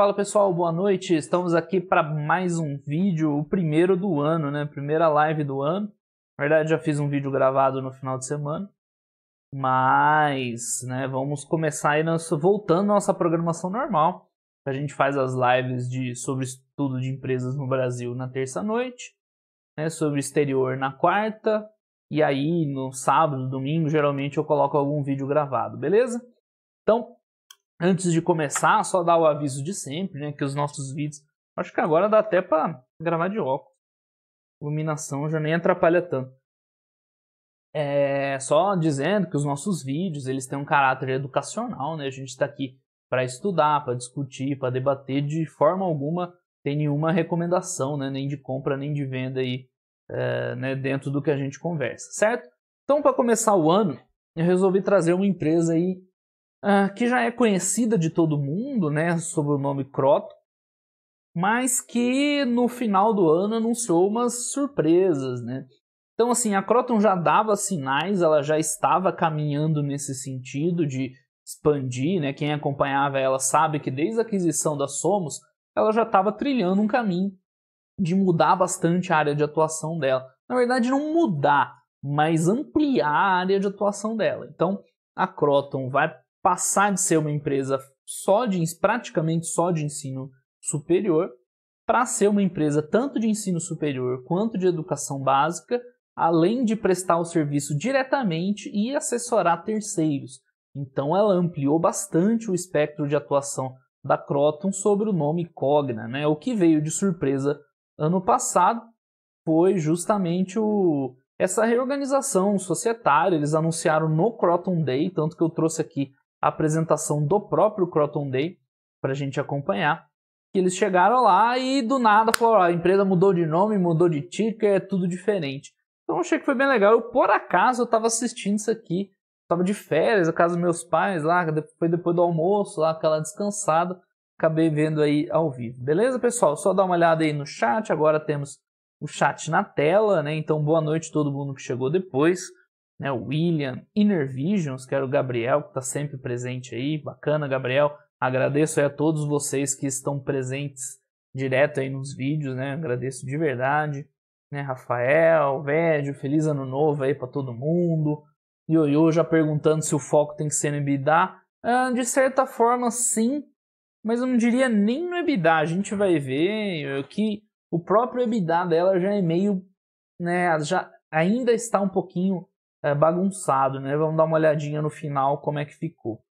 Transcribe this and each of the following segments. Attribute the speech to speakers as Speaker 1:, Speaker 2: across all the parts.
Speaker 1: Fala pessoal, boa noite. Estamos aqui para mais um vídeo, o primeiro do ano, né? Primeira live do ano. Na verdade, já fiz um vídeo gravado no final de semana. Mas, né, vamos começar aí nosso, voltando à nossa programação normal. A gente faz as lives de sobre estudo de empresas no Brasil na terça-noite, né, sobre exterior na quarta, e aí no sábado, domingo, geralmente eu coloco algum vídeo gravado, beleza? Então, Antes de começar, só dar o aviso de sempre, né? Que os nossos vídeos. Acho que agora dá até para gravar de óculos. Iluminação já nem atrapalha tanto. É só dizendo que os nossos vídeos eles têm um caráter educacional, né? A gente está aqui para estudar, para discutir, para debater. De forma alguma tem nenhuma recomendação, né? Nem de compra nem de venda aí é, né? dentro do que a gente conversa, certo? Então, para começar o ano, eu resolvi trazer uma empresa aí uh, que já é conhecida de todo mundo, né, sob o nome Croto, mas que no final do ano anunciou umas surpresas, né? Então, assim, a Croton já dava sinais, ela já estava caminhando nesse sentido de expandir, né? Quem acompanhava ela sabe que desde a aquisição da Somos, ela já estava trilhando um caminho de mudar bastante a área de atuação dela. Na verdade, não mudar, mas ampliar a área de atuação dela. Então, a Croton vai passar de ser uma empresa só de praticamente só de ensino superior para ser uma empresa tanto de ensino superior quanto de educação básica, além de prestar o serviço diretamente e assessorar terceiros. Então ela ampliou bastante o espectro de atuação da Croton sobre o nome Cogna, né? O que veio de surpresa ano passado foi justamente o essa reorganização societária. Eles anunciaram no Croton Day, tanto que eu trouxe aqui a apresentação do próprio Croton Day para a gente acompanhar. Que eles chegaram lá e do nada falaram: a empresa mudou de nome, mudou de ticker, é tudo diferente. Então achei que foi bem legal. Eu, por acaso, eu estava assistindo isso aqui. Estava de férias, a casa dos meus pais lá, foi depois do almoço, lá, aquela descansada. Acabei vendo aí ao vivo. Beleza, pessoal? Só dá uma olhada aí no chat. Agora temos o chat na tela, né? Então, boa noite todo mundo que chegou depois né, o William, Inner Visions, que era o Gabriel, que está sempre presente aí. Bacana, Gabriel. Agradeço a todos vocês que estão presentes direto aí nos vídeos, né? Agradeço de verdade. Né, Rafael, Védio, feliz ano novo aí para todo mundo. Ioiô já perguntando se o foco tem que ser no EBITDA. Ah, é, de certa forma, sim, mas eu não diria nem no EBITDA. A gente vai ver que o próprio EBITDA dela já é meio. Né, já ainda está um pouquinho é, bagunçado, né? Vamos dar uma olhadinha no final como é que ficou.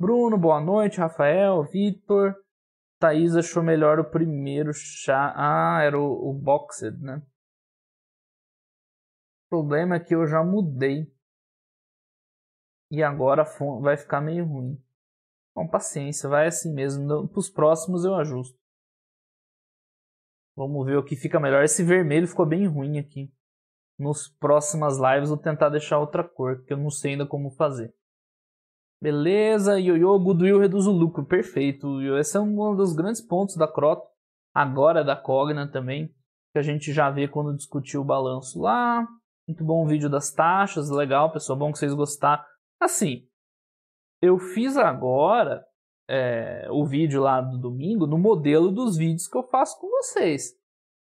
Speaker 1: Bruno, boa noite. Rafael, Vitor. Thaís achou melhor o primeiro chá. Ah, era o, o Boxed,
Speaker 2: né? O problema é que eu já mudei. E agora vai ficar meio ruim. Bom, então, paciência, vai assim
Speaker 1: mesmo. Para os próximos eu ajusto. Vamos ver o que fica melhor. Esse vermelho ficou bem ruim aqui nos próximas lives vou tentar deixar outra cor, que eu não sei ainda como fazer. Beleza, Yoyo, Goodwill reduz o lucro, perfeito. Esse é um dos grandes pontos da Croto, agora da Cogna também, que a gente já vê quando discutiu o balanço lá. Muito bom o vídeo das taxas, legal, pessoal, bom que vocês gostaram. Assim, eu fiz agora é, o vídeo lá do domingo no modelo dos vídeos que eu faço com vocês,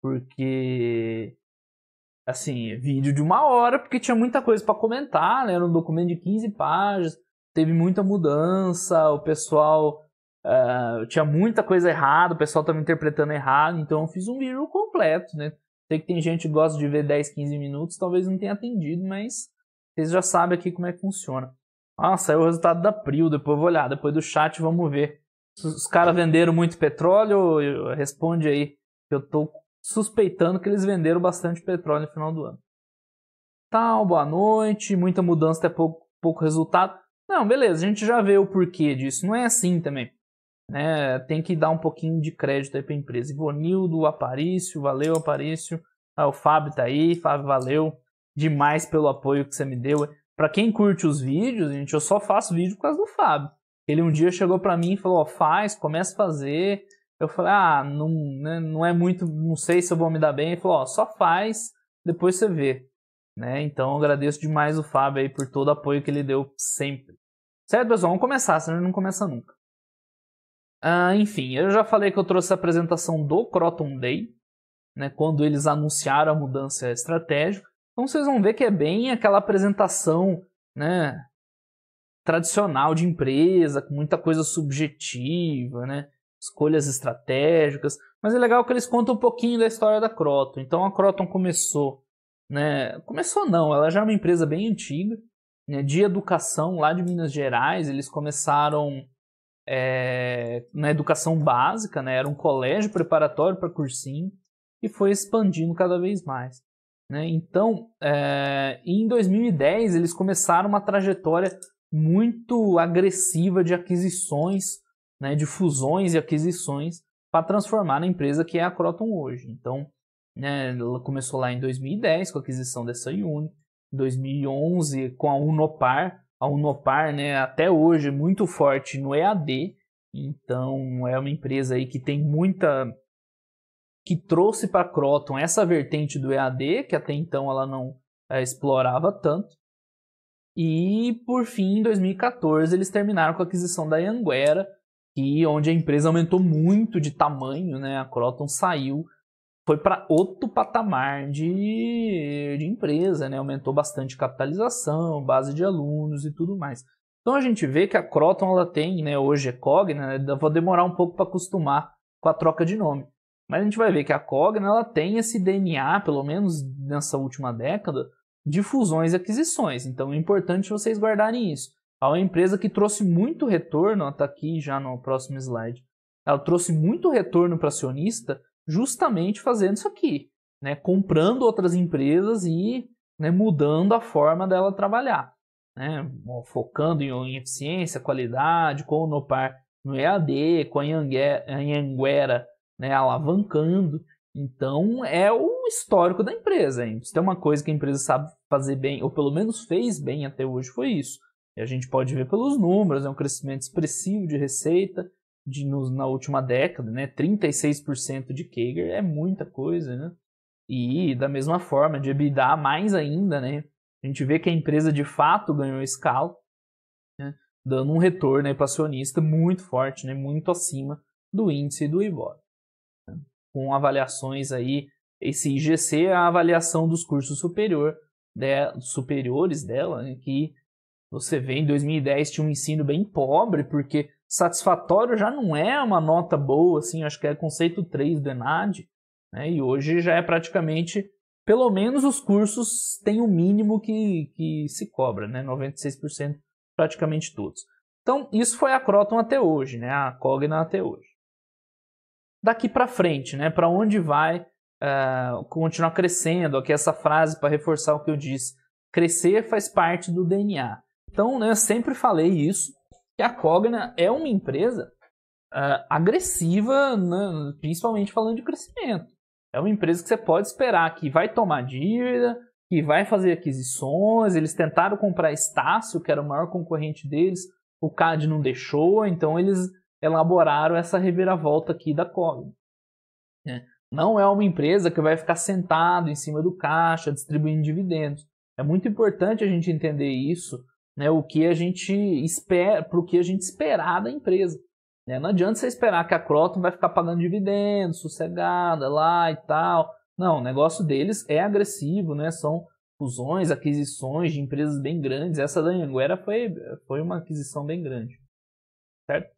Speaker 1: porque assim, vídeo de uma hora, porque tinha muita coisa para comentar, né? Era um documento de 15 páginas, teve muita mudança, o pessoal uh, tinha muita coisa errada, o pessoal estava interpretando errado, então eu fiz um vídeo completo, né? Sei que tem gente que gosta de ver 10, 15 minutos, talvez não tenha atendido, mas vocês já sabem aqui como é que funciona. Ah, saiu o resultado da Prio, depois eu vou olhar, depois do chat vamos ver. os caras venderam muito petróleo, responde aí, eu tô suspeitando que eles venderam bastante petróleo no final do ano. Tal, boa noite, muita mudança até pouco, pouco resultado. Não, beleza, a gente já vê o porquê disso. Não é assim também. Né? Tem que dar um pouquinho de crédito aí para a empresa. Ivonildo, Aparício, valeu Aparício. Ah, o Fábio tá aí, Fábio, valeu demais pelo apoio que você me deu. Para quem curte os vídeos, gente, eu só faço vídeo por causa do Fábio. Ele um dia chegou para mim e falou: "Ó, oh, faz, começa a fazer, eu falei, ah, não, né, não é muito, não sei se eu vou me dar bem. Ele falou, ó, só faz, depois você vê. Né? Então agradeço demais o Fábio aí por todo o apoio que ele deu sempre. Certo, pessoal? Vamos começar, senão não começa nunca. Ah, enfim, eu já falei que eu trouxe a apresentação do Croton Day, né, quando eles anunciaram a mudança estratégica. Então vocês vão ver que é bem aquela apresentação né, tradicional de empresa, com muita coisa subjetiva, né? escolhas estratégicas. Mas é legal que eles contam um pouquinho da história da Croton. Então a Croton começou, né? Começou não, ela já é uma empresa bem antiga, né, de educação lá de Minas Gerais. Eles começaram é, na educação básica, né? Era um colégio preparatório para cursinho e foi expandindo cada vez mais. Né? Então, é, em 2010 eles começaram uma trajetória muito agressiva de aquisições né, de fusões e aquisições para transformar na empresa que é a Croton hoje. Então, né, ela começou lá em 2010 com a aquisição dessa Uni, 2011 com a Unopar, a Unopar, né, até hoje é muito forte no EAD. Então, é uma empresa aí que tem muita que trouxe para a Croton essa vertente do EAD, que até então ela não é, explorava tanto. E, por fim, em 2014, eles terminaram com a aquisição da Anguera, e onde a empresa aumentou muito de tamanho, né? A Croton saiu, foi para outro patamar de, de empresa, né? Aumentou bastante capitalização, base de alunos e tudo mais. Então a gente vê que a Croton ela tem, né, hoje é Cogna, né, vou demorar um pouco para acostumar com a troca de nome. Mas a gente vai ver que a Cogna ela tem esse DNA, pelo menos nessa última década, de fusões e aquisições. Então é importante vocês guardarem isso a uma empresa que trouxe muito retorno, está aqui já no próximo slide, ela trouxe muito retorno para acionista justamente fazendo isso aqui, né? comprando outras empresas e né, mudando a forma dela trabalhar, né? focando em, em eficiência, qualidade, com o Nopar no EAD, com a Anhanguera né, alavancando. Então é o histórico da empresa. Hein? Se tem uma coisa que a empresa sabe fazer bem, ou pelo menos fez bem até hoje, foi isso. E a gente pode ver pelos números, é um crescimento expressivo de receita de, na última década, né? 36% de CAGR é muita coisa, né? E da mesma forma, de EBITDA mais ainda, né? A gente vê que a empresa de fato ganhou escala, né? dando um retorno né, para acionista muito forte, né? muito acima do índice do IBOV. Né? Com avaliações aí, esse IGC é a avaliação dos cursos superior, de, superiores dela, né? que você vê em 2010 tinha um ensino bem pobre, porque satisfatório já não é uma nota boa, assim, acho que é conceito 3 do ENAD, né? e hoje já é praticamente, pelo menos os cursos têm o um mínimo que, que se cobra, né? 96% praticamente todos. Então, isso foi a Croton até hoje, né? a Cogna até hoje. Daqui para frente, né? para onde vai uh, continuar crescendo? Aqui essa frase para reforçar o que eu disse, crescer faz parte do DNA. Então, né, sempre falei isso, que a Cogna é uma empresa uh, agressiva, né, principalmente falando de crescimento. É uma empresa que você pode esperar que vai tomar dívida, que vai fazer aquisições. Eles tentaram comprar Estácio, que era o maior concorrente deles, o CAD não deixou, então eles elaboraram essa reviravolta aqui da Cogna. É, não é uma empresa que vai ficar sentado em cima do caixa distribuindo dividendos. É muito importante a gente entender isso né, o que a gente espera, para o que a gente esperar da empresa. Né? Não adianta você esperar que a Croton vai ficar pagando dividendos, sossegada lá e tal. Não, o negócio deles é agressivo, né? São fusões, aquisições de empresas bem grandes. Essa da Anguera foi, foi uma aquisição bem grande, certo?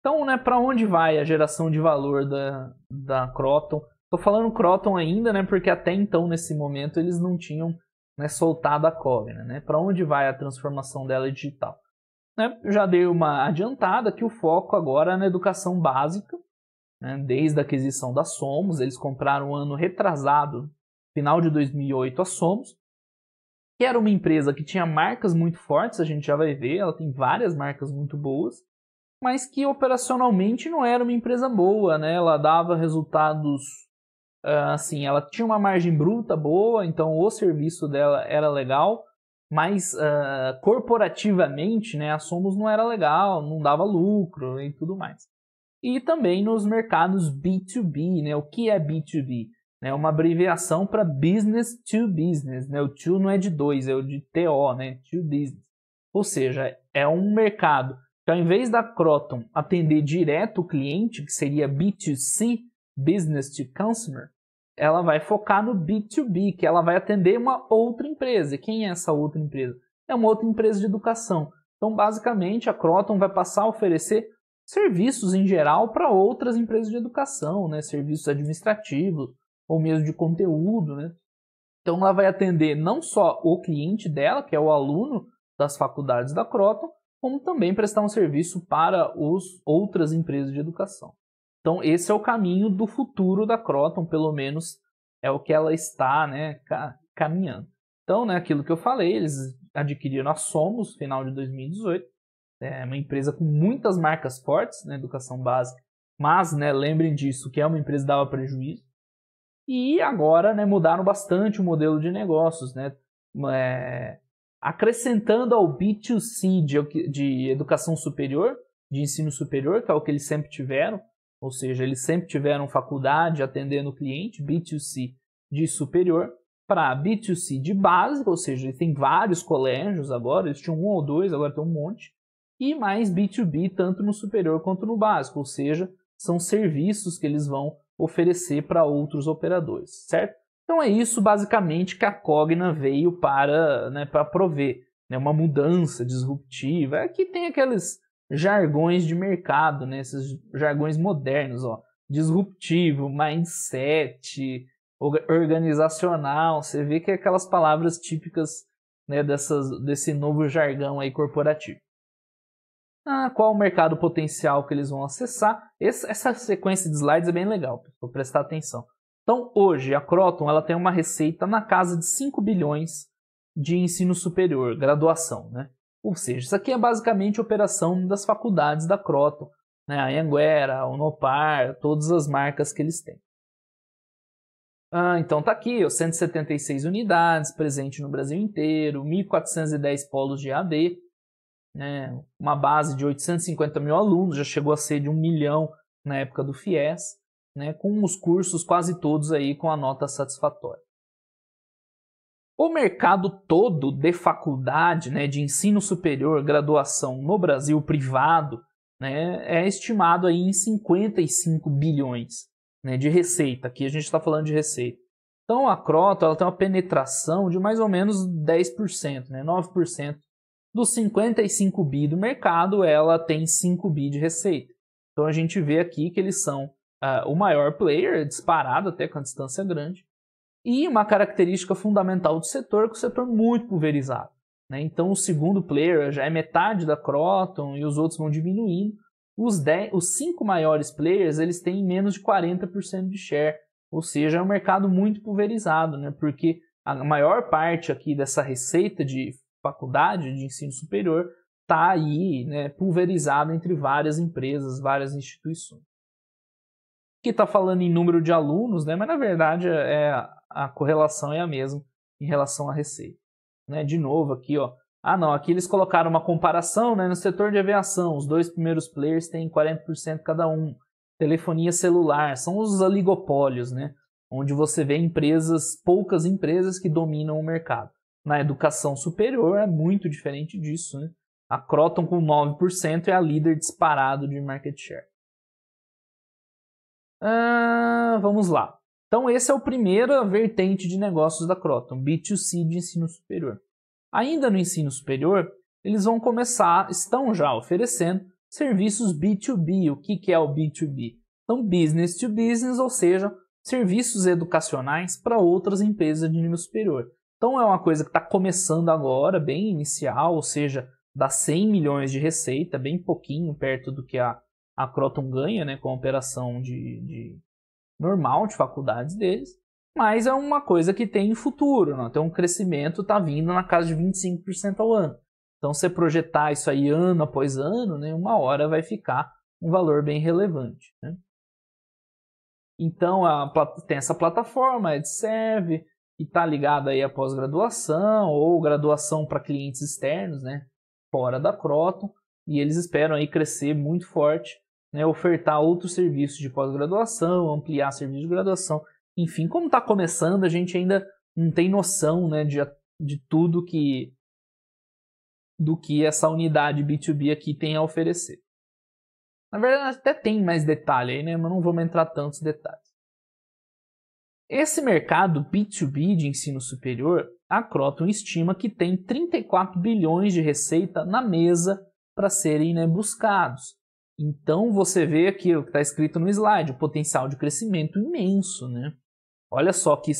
Speaker 1: Então, né, para onde vai a geração de valor da, da Croton? Estou falando Croton ainda, né, porque até então, nesse momento, eles não tinham né, soltado a Cogna, né? né? Para onde vai a transformação dela digital? Né, já dei uma adiantada que o foco agora é na educação básica, né, desde a aquisição da Somos, eles compraram um ano retrasado, final de 2008 a Somos, que era uma empresa que tinha marcas muito fortes, a gente já vai ver, ela tem várias marcas muito boas, mas que operacionalmente não era uma empresa boa, né? Ela dava resultados ah, assim, ela tinha uma margem bruta boa, então o serviço dela era legal, mas uh, corporativamente, né, a Somos não era legal, não dava lucro e tudo mais. E também nos mercados B2B, né, o que é B2B? É né, uma abreviação para business to business, né, o to não é de dois, é o de TO, né, to business. Ou seja, é um mercado que ao invés da Croton atender direto o cliente, que seria B2C, business to consumer, ela vai focar no B2B, que ela vai atender uma outra empresa. E quem é essa outra empresa? É uma outra empresa de educação. Então, basicamente, a Croton vai passar a oferecer serviços em geral para outras empresas de educação, né? serviços administrativos ou mesmo de conteúdo. Né? Então, ela vai atender não só o cliente dela, que é o aluno das faculdades da Croton, como também prestar um serviço para os outras empresas de educação. Então, esse é o caminho do futuro da Croton, pelo menos é o que ela está né, caminhando. Então, né, aquilo que eu falei, eles adquiriram a Somos no final de 2018, é né, uma empresa com muitas marcas fortes na né, educação básica, mas né, lembrem disso, que é uma empresa que dava prejuízo. E agora né, mudaram bastante o modelo de negócios, né, é, acrescentando ao B2C de, de educação superior, de ensino superior, que é o que eles sempre tiveram, ou seja, eles sempre tiveram faculdade atendendo o cliente B2C de superior para B2C de básica, ou seja, eles têm vários colégios agora, eles tinham um ou dois, agora tem um monte, e mais B2B tanto no superior quanto no básico, ou seja, são serviços que eles vão oferecer para outros operadores, certo? Então é isso basicamente que a Cogna veio para, né, para prover, né, uma mudança disruptiva, é que tem aqueles jargões de mercado, né? Esses jargões modernos, ó. Disruptivo, mindset, organizacional. Você vê que é aquelas palavras típicas né, dessas, desse novo jargão aí corporativo. Ah, qual o mercado potencial que eles vão acessar? Esse, essa sequência de slides é bem legal, vou prestar atenção. Então, hoje, a Croton ela tem uma receita na casa de 5 bilhões de ensino superior, graduação, né? Ou seja, isso aqui é basicamente operação das faculdades da Croton, né? a Anguera, a Unopar, todas as marcas que eles têm. Ah, então tá aqui, ó, 176 unidades, presente no Brasil inteiro, 1.410 polos de AD, né, uma base de 850 mil alunos, já chegou a ser de um milhão na época do FIES, né, com os cursos quase todos aí com a nota satisfatória. O mercado todo de faculdade, né, de ensino superior, graduação no Brasil privado, né, é estimado aí em 55 bilhões né, de receita. Aqui a gente está falando de receita. Então a Croto, ela tem uma penetração de mais ou menos 10%, né, 9%. Dos 55 bi do mercado, ela tem 5 bi de receita. Então a gente vê aqui que eles são uh, o maior player, disparado até com a distância grande, e uma característica fundamental do setor, é que é o setor é muito pulverizado. Né? Então, o segundo player já é metade da Croton e os outros vão diminuindo. Os, dez os cinco maiores players eles têm menos de 40% de share, ou seja, é um mercado muito pulverizado, né? porque a maior parte aqui dessa receita de faculdade de ensino superior está aí né, pulverizada entre várias empresas, várias instituições. Que está falando em número de alunos, né, mas na verdade é, é a correlação é a mesma em relação à receita. Né? De novo aqui, ó. Ah não, aqui eles colocaram uma comparação né, no setor de aviação. Os dois primeiros players têm 40% cada um. Telefonia celular, são os oligopólios, né? Onde você vê empresas, poucas empresas que dominam o mercado. Na educação superior é muito diferente disso, né? A Croton com 9% é a líder disparado de market share. Ah, vamos lá. Então, essa é a primeira vertente de negócios da Croton, B2C de ensino superior. Ainda no ensino superior, eles vão começar, estão já oferecendo serviços B2B. O que, que é o B2B? Então, business to business, ou seja, serviços educacionais para outras empresas de nível superior. Então, é uma coisa que está começando agora, bem inicial, ou seja, dá 100 milhões de receita, bem pouquinho perto do que a, a Croton ganha né, com a operação de, de normal de faculdades deles, mas é uma coisa que tem futuro, né? então o crescimento está vindo na casa de 25% ao ano. Então, se projetar isso aí ano após ano, né, uma hora vai ficar um valor bem relevante. Né? Então, a, tem essa plataforma, a EdServe, que está ligada aí à pós-graduação ou graduação para clientes externos, né, fora da Croton, e eles esperam aí crescer muito forte né, ofertar outros serviços de pós-graduação, ampliar serviços de graduação, enfim, como está começando, a gente ainda não tem noção né, de, de tudo que do que essa unidade B2B aqui tem a oferecer. Na verdade, até tem mais detalhe aí, né? mas não vamos entrar tantos detalhes. Esse mercado B2B de ensino superior, a Croton estima que tem 34 bilhões de receita na mesa para serem né, buscados. Então você vê aqui o que está escrito no slide, o potencial de crescimento imenso, né? Olha só que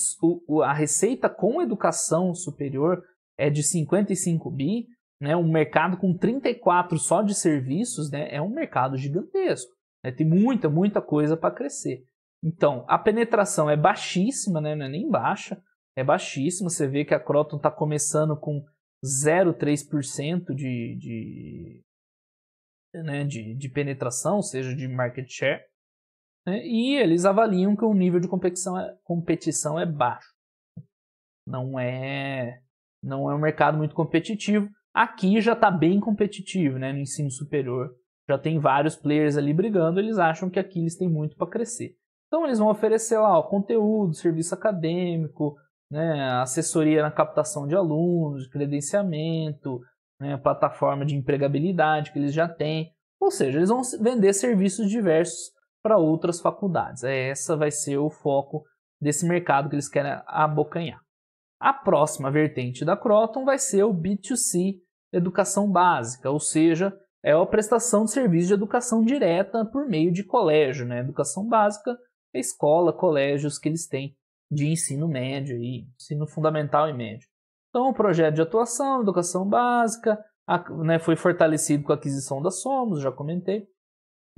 Speaker 1: a receita com educação superior é de 55 bi, né? Um mercado com 34 só de serviços, né? É um mercado gigantesco. Né? Tem muita, muita coisa para crescer. Então a penetração é baixíssima, né? Não é nem baixa, é baixíssima. Você vê que a Croton está começando com 0,3% de, de né, de, de penetração, seja de market share, né, e eles avaliam que o nível de competição é, competição é baixo. Não é, não é um mercado muito competitivo. Aqui já está bem competitivo né, no ensino superior. Já tem vários players ali brigando, eles acham que aqui eles têm muito para crescer. Então eles vão oferecer lá ó, conteúdo, serviço acadêmico, né, assessoria na captação de alunos, credenciamento, né, a plataforma de empregabilidade que eles já têm. Ou seja, eles vão vender serviços diversos para outras faculdades. É, essa vai ser o foco desse mercado que eles querem abocanhar. A próxima vertente da Croton vai ser o B2C Educação Básica, ou seja, é a prestação de serviço de educação direta por meio de colégio. Né? Educação básica é escola, colégios que eles têm de ensino médio, e ensino fundamental e médio. Então, o projeto de atuação, educação básica, a, né, foi fortalecido com a aquisição da Somos, já comentei.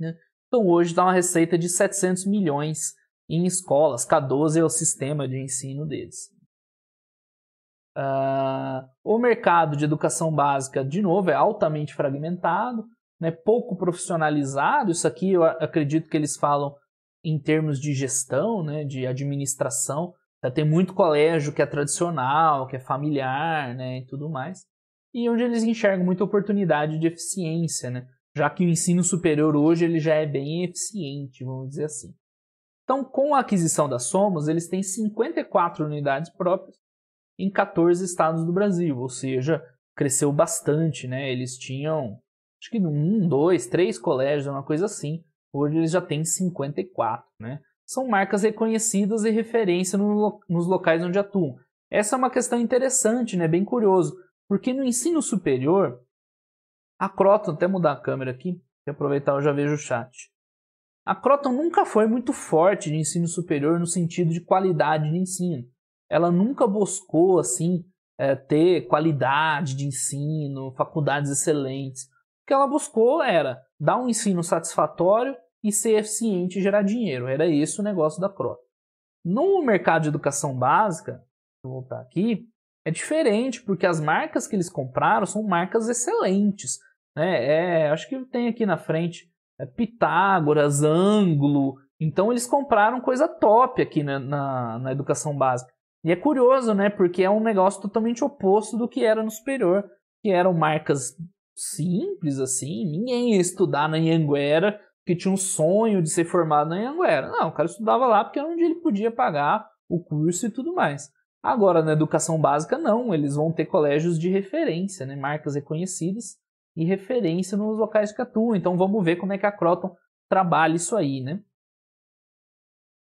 Speaker 1: Né? Então, hoje dá uma receita de 700 milhões em escolas. K12 é o sistema de ensino deles. Uh, o mercado de educação básica, de novo, é altamente fragmentado, né, pouco profissionalizado. Isso aqui eu acredito que eles falam em termos de gestão, né, de administração, Tá? Tem muito colégio que é tradicional, que é familiar, né, e tudo mais. E onde eles enxergam muita oportunidade de eficiência, né? Já que o ensino superior hoje ele já é bem eficiente, vamos dizer assim. Então, com a aquisição da Somos, eles têm 54 unidades próprias em 14 estados do Brasil, ou seja, cresceu bastante, né? Eles tinham acho que um, dois, três colégios, uma coisa assim. Hoje eles já têm 54, né? são marcas reconhecidas e referência no, nos locais onde atuam. Essa é uma questão interessante, né? bem curioso, porque no ensino superior, a Croton, até mudar a câmera aqui, e aproveitar eu já vejo o chat. A Croton nunca foi muito forte de ensino superior no sentido de qualidade de ensino. Ela nunca buscou assim é, ter qualidade de ensino, faculdades excelentes. O que ela buscou era dar um ensino satisfatório e ser eficiente e gerar dinheiro. Era esse o negócio da Croton. No mercado de educação básica, vou voltar aqui, é diferente, porque as marcas que eles compraram são marcas excelentes. Né? É, acho que tem aqui na frente é Pitágoras, Ângulo. Então eles compraram coisa top aqui né, na, na educação básica. E é curioso, né? Porque é um negócio totalmente oposto do que era no superior, que eram marcas simples, assim, ninguém ia estudar na Anhanguera que tinha um sonho de ser formado na Anguera. Não, o cara estudava lá porque era onde ele podia pagar o curso e tudo mais. Agora, na educação básica, não, eles vão ter colégios de referência, né? marcas reconhecidas e referência nos locais que atuam. Então vamos ver como é que a Croton trabalha isso aí, né?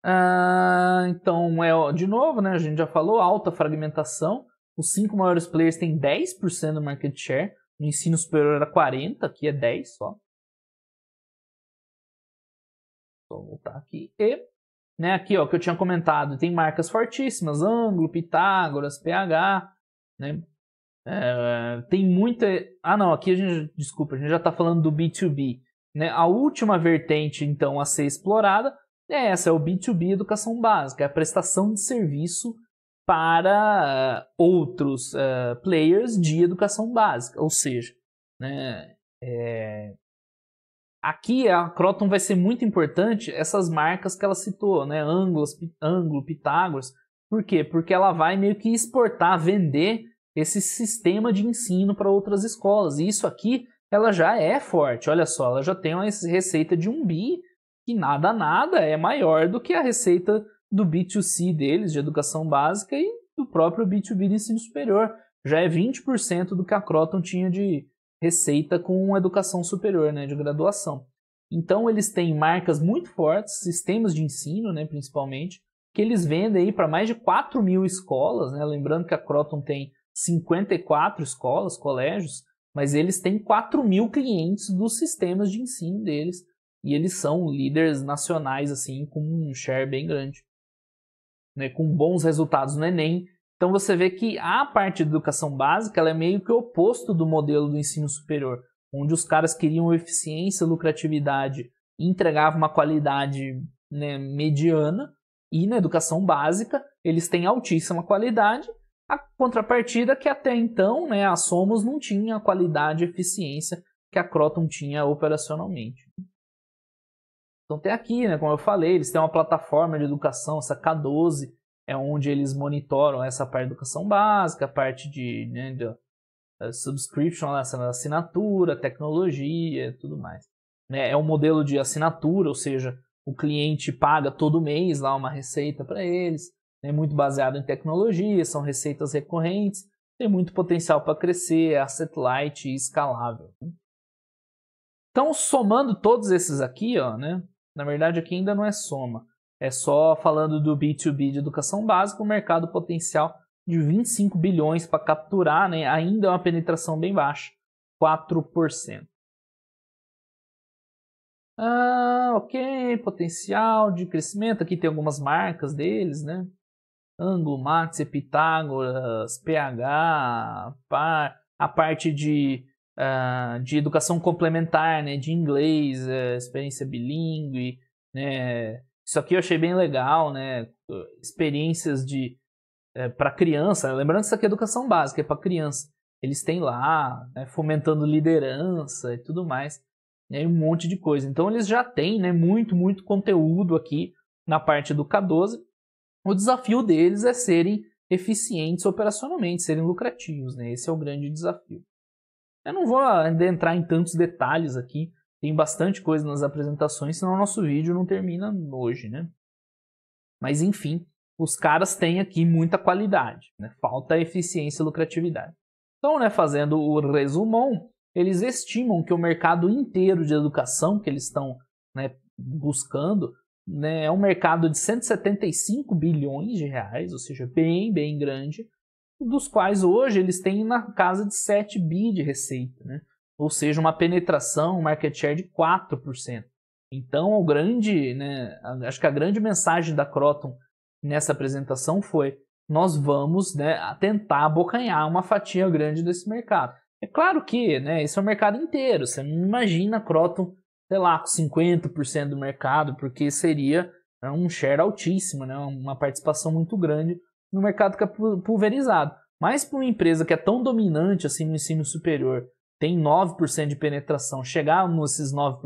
Speaker 1: Ah, então, é, de novo, né, a gente já falou, alta fragmentação. Os cinco maiores players têm 10% do market share. No ensino superior era 40%, aqui é 10% só. Vou voltar aqui. E, né, aqui, ó, que eu tinha comentado, tem marcas fortíssimas, ângulo, Pitágoras, pH, né? É, tem muita. Ah, não, aqui a gente. Desculpa, a gente já está falando do B2B. Né? A última vertente, então, a ser explorada é essa: é o B2B Educação Básica, é a prestação de serviço para uh, outros uh, players de educação básica. Ou seja, né, é, Aqui a Croton vai ser muito importante essas marcas que ela citou, né? Ângulos, ângulo, Pitágoras. Por quê? Porque ela vai meio que exportar, vender esse sistema de ensino para outras escolas. E isso aqui ela já é forte. Olha só, ela já tem uma receita de um bi que nada nada é maior do que a receita do B2C deles, de educação básica e do próprio B2B de ensino superior. Já é 20% do que a Croton tinha de receita com educação superior, né, de graduação. Então eles têm marcas muito fortes, sistemas de ensino, né, principalmente, que eles vendem aí para mais de 4 mil escolas, né? Lembrando que a Croton tem 54 escolas, colégios, mas eles têm 4 mil clientes dos sistemas de ensino deles e eles são líderes nacionais assim com um share bem grande, né? Com bons resultados no Enem, é então você vê que a parte de educação básica ela é meio que o oposto do modelo do ensino superior, onde os caras queriam eficiência, lucratividade e entregavam uma qualidade né, mediana, e na educação básica eles têm altíssima qualidade, a contrapartida é que até então né, a Somos não tinha a qualidade e eficiência que a Croton tinha operacionalmente. Então tem aqui, né, como eu falei, eles têm uma plataforma de educação, essa K12, é onde eles monitoram essa parte de educação básica, a parte de, né, de subscription, né, assinatura, tecnologia e tudo mais. Né? É um modelo de assinatura, ou seja, o cliente paga todo mês lá uma receita para eles, né? é muito baseado em tecnologia, são receitas recorrentes, tem muito potencial para crescer, é asset light e escalável. Então, somando todos esses aqui, ó, né? na verdade aqui ainda não é soma, é só falando do B2B de educação básica, um mercado potencial de 25 bilhões para capturar, né? ainda é uma penetração bem baixa, 4%.
Speaker 2: Ah, ok,
Speaker 1: potencial de crescimento. Aqui tem algumas marcas deles, né? Anglo, Max, Pitágoras, PH, par, a parte de, uh, de educação complementar, né? De inglês, uh, experiência bilíngue, né? Isso aqui eu achei bem legal, né? Experiências de é, eh, para criança. Lembrando que isso aqui é educação básica, é para criança. Eles têm lá, né, fomentando liderança e tudo mais. Né, um monte de coisa. Então eles já têm né, muito, muito conteúdo aqui na parte do K12. O desafio deles é serem eficientes operacionalmente, serem lucrativos. Né? Esse é o grande desafio. Eu não vou entrar em tantos detalhes aqui, tem bastante coisa nas apresentações, senão o nosso vídeo não termina hoje, né? Mas enfim, os caras têm aqui muita qualidade, né? falta eficiência e lucratividade. Então, né, fazendo o resumão, eles estimam que o mercado inteiro de educação que eles estão né, buscando né, é um mercado de 175 bilhões de reais, ou seja, bem, bem grande, dos quais hoje eles têm na casa de 7 bi de receita. Né? ou seja, uma penetração, um market share de 4%. Então, o grande, né, acho que a grande mensagem da Croton nessa apresentação foi: nós vamos né, tentar abocanhar uma fatia grande desse mercado. É claro que né, isso é o mercado inteiro, você não imagina a Croton, sei lá, com 50% do mercado, porque seria né, um share altíssimo, né, uma participação muito grande no mercado que é pulverizado. Mas para uma empresa que é tão dominante assim no ensino superior tem 9% de penetração. Chegar nesses 9%,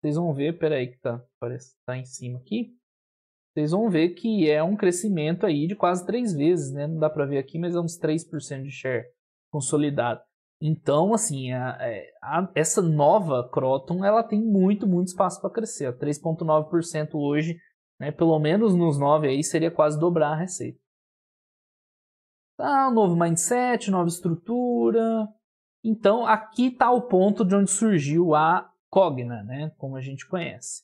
Speaker 1: vocês vão ver, peraí que tá, parece que tá em cima aqui. Vocês vão ver que é um crescimento aí de quase três vezes, né? Não dá para ver aqui, mas é uns 3% de share consolidado. Então, assim, a, é, a, essa nova Croton, ela tem muito, muito espaço para crescer. 3,9% hoje, né? Pelo menos nos 9 aí, seria quase dobrar a receita. Tá, novo mindset, nova estrutura, então, aqui está o ponto de onde surgiu a Cogna, né? como a gente conhece.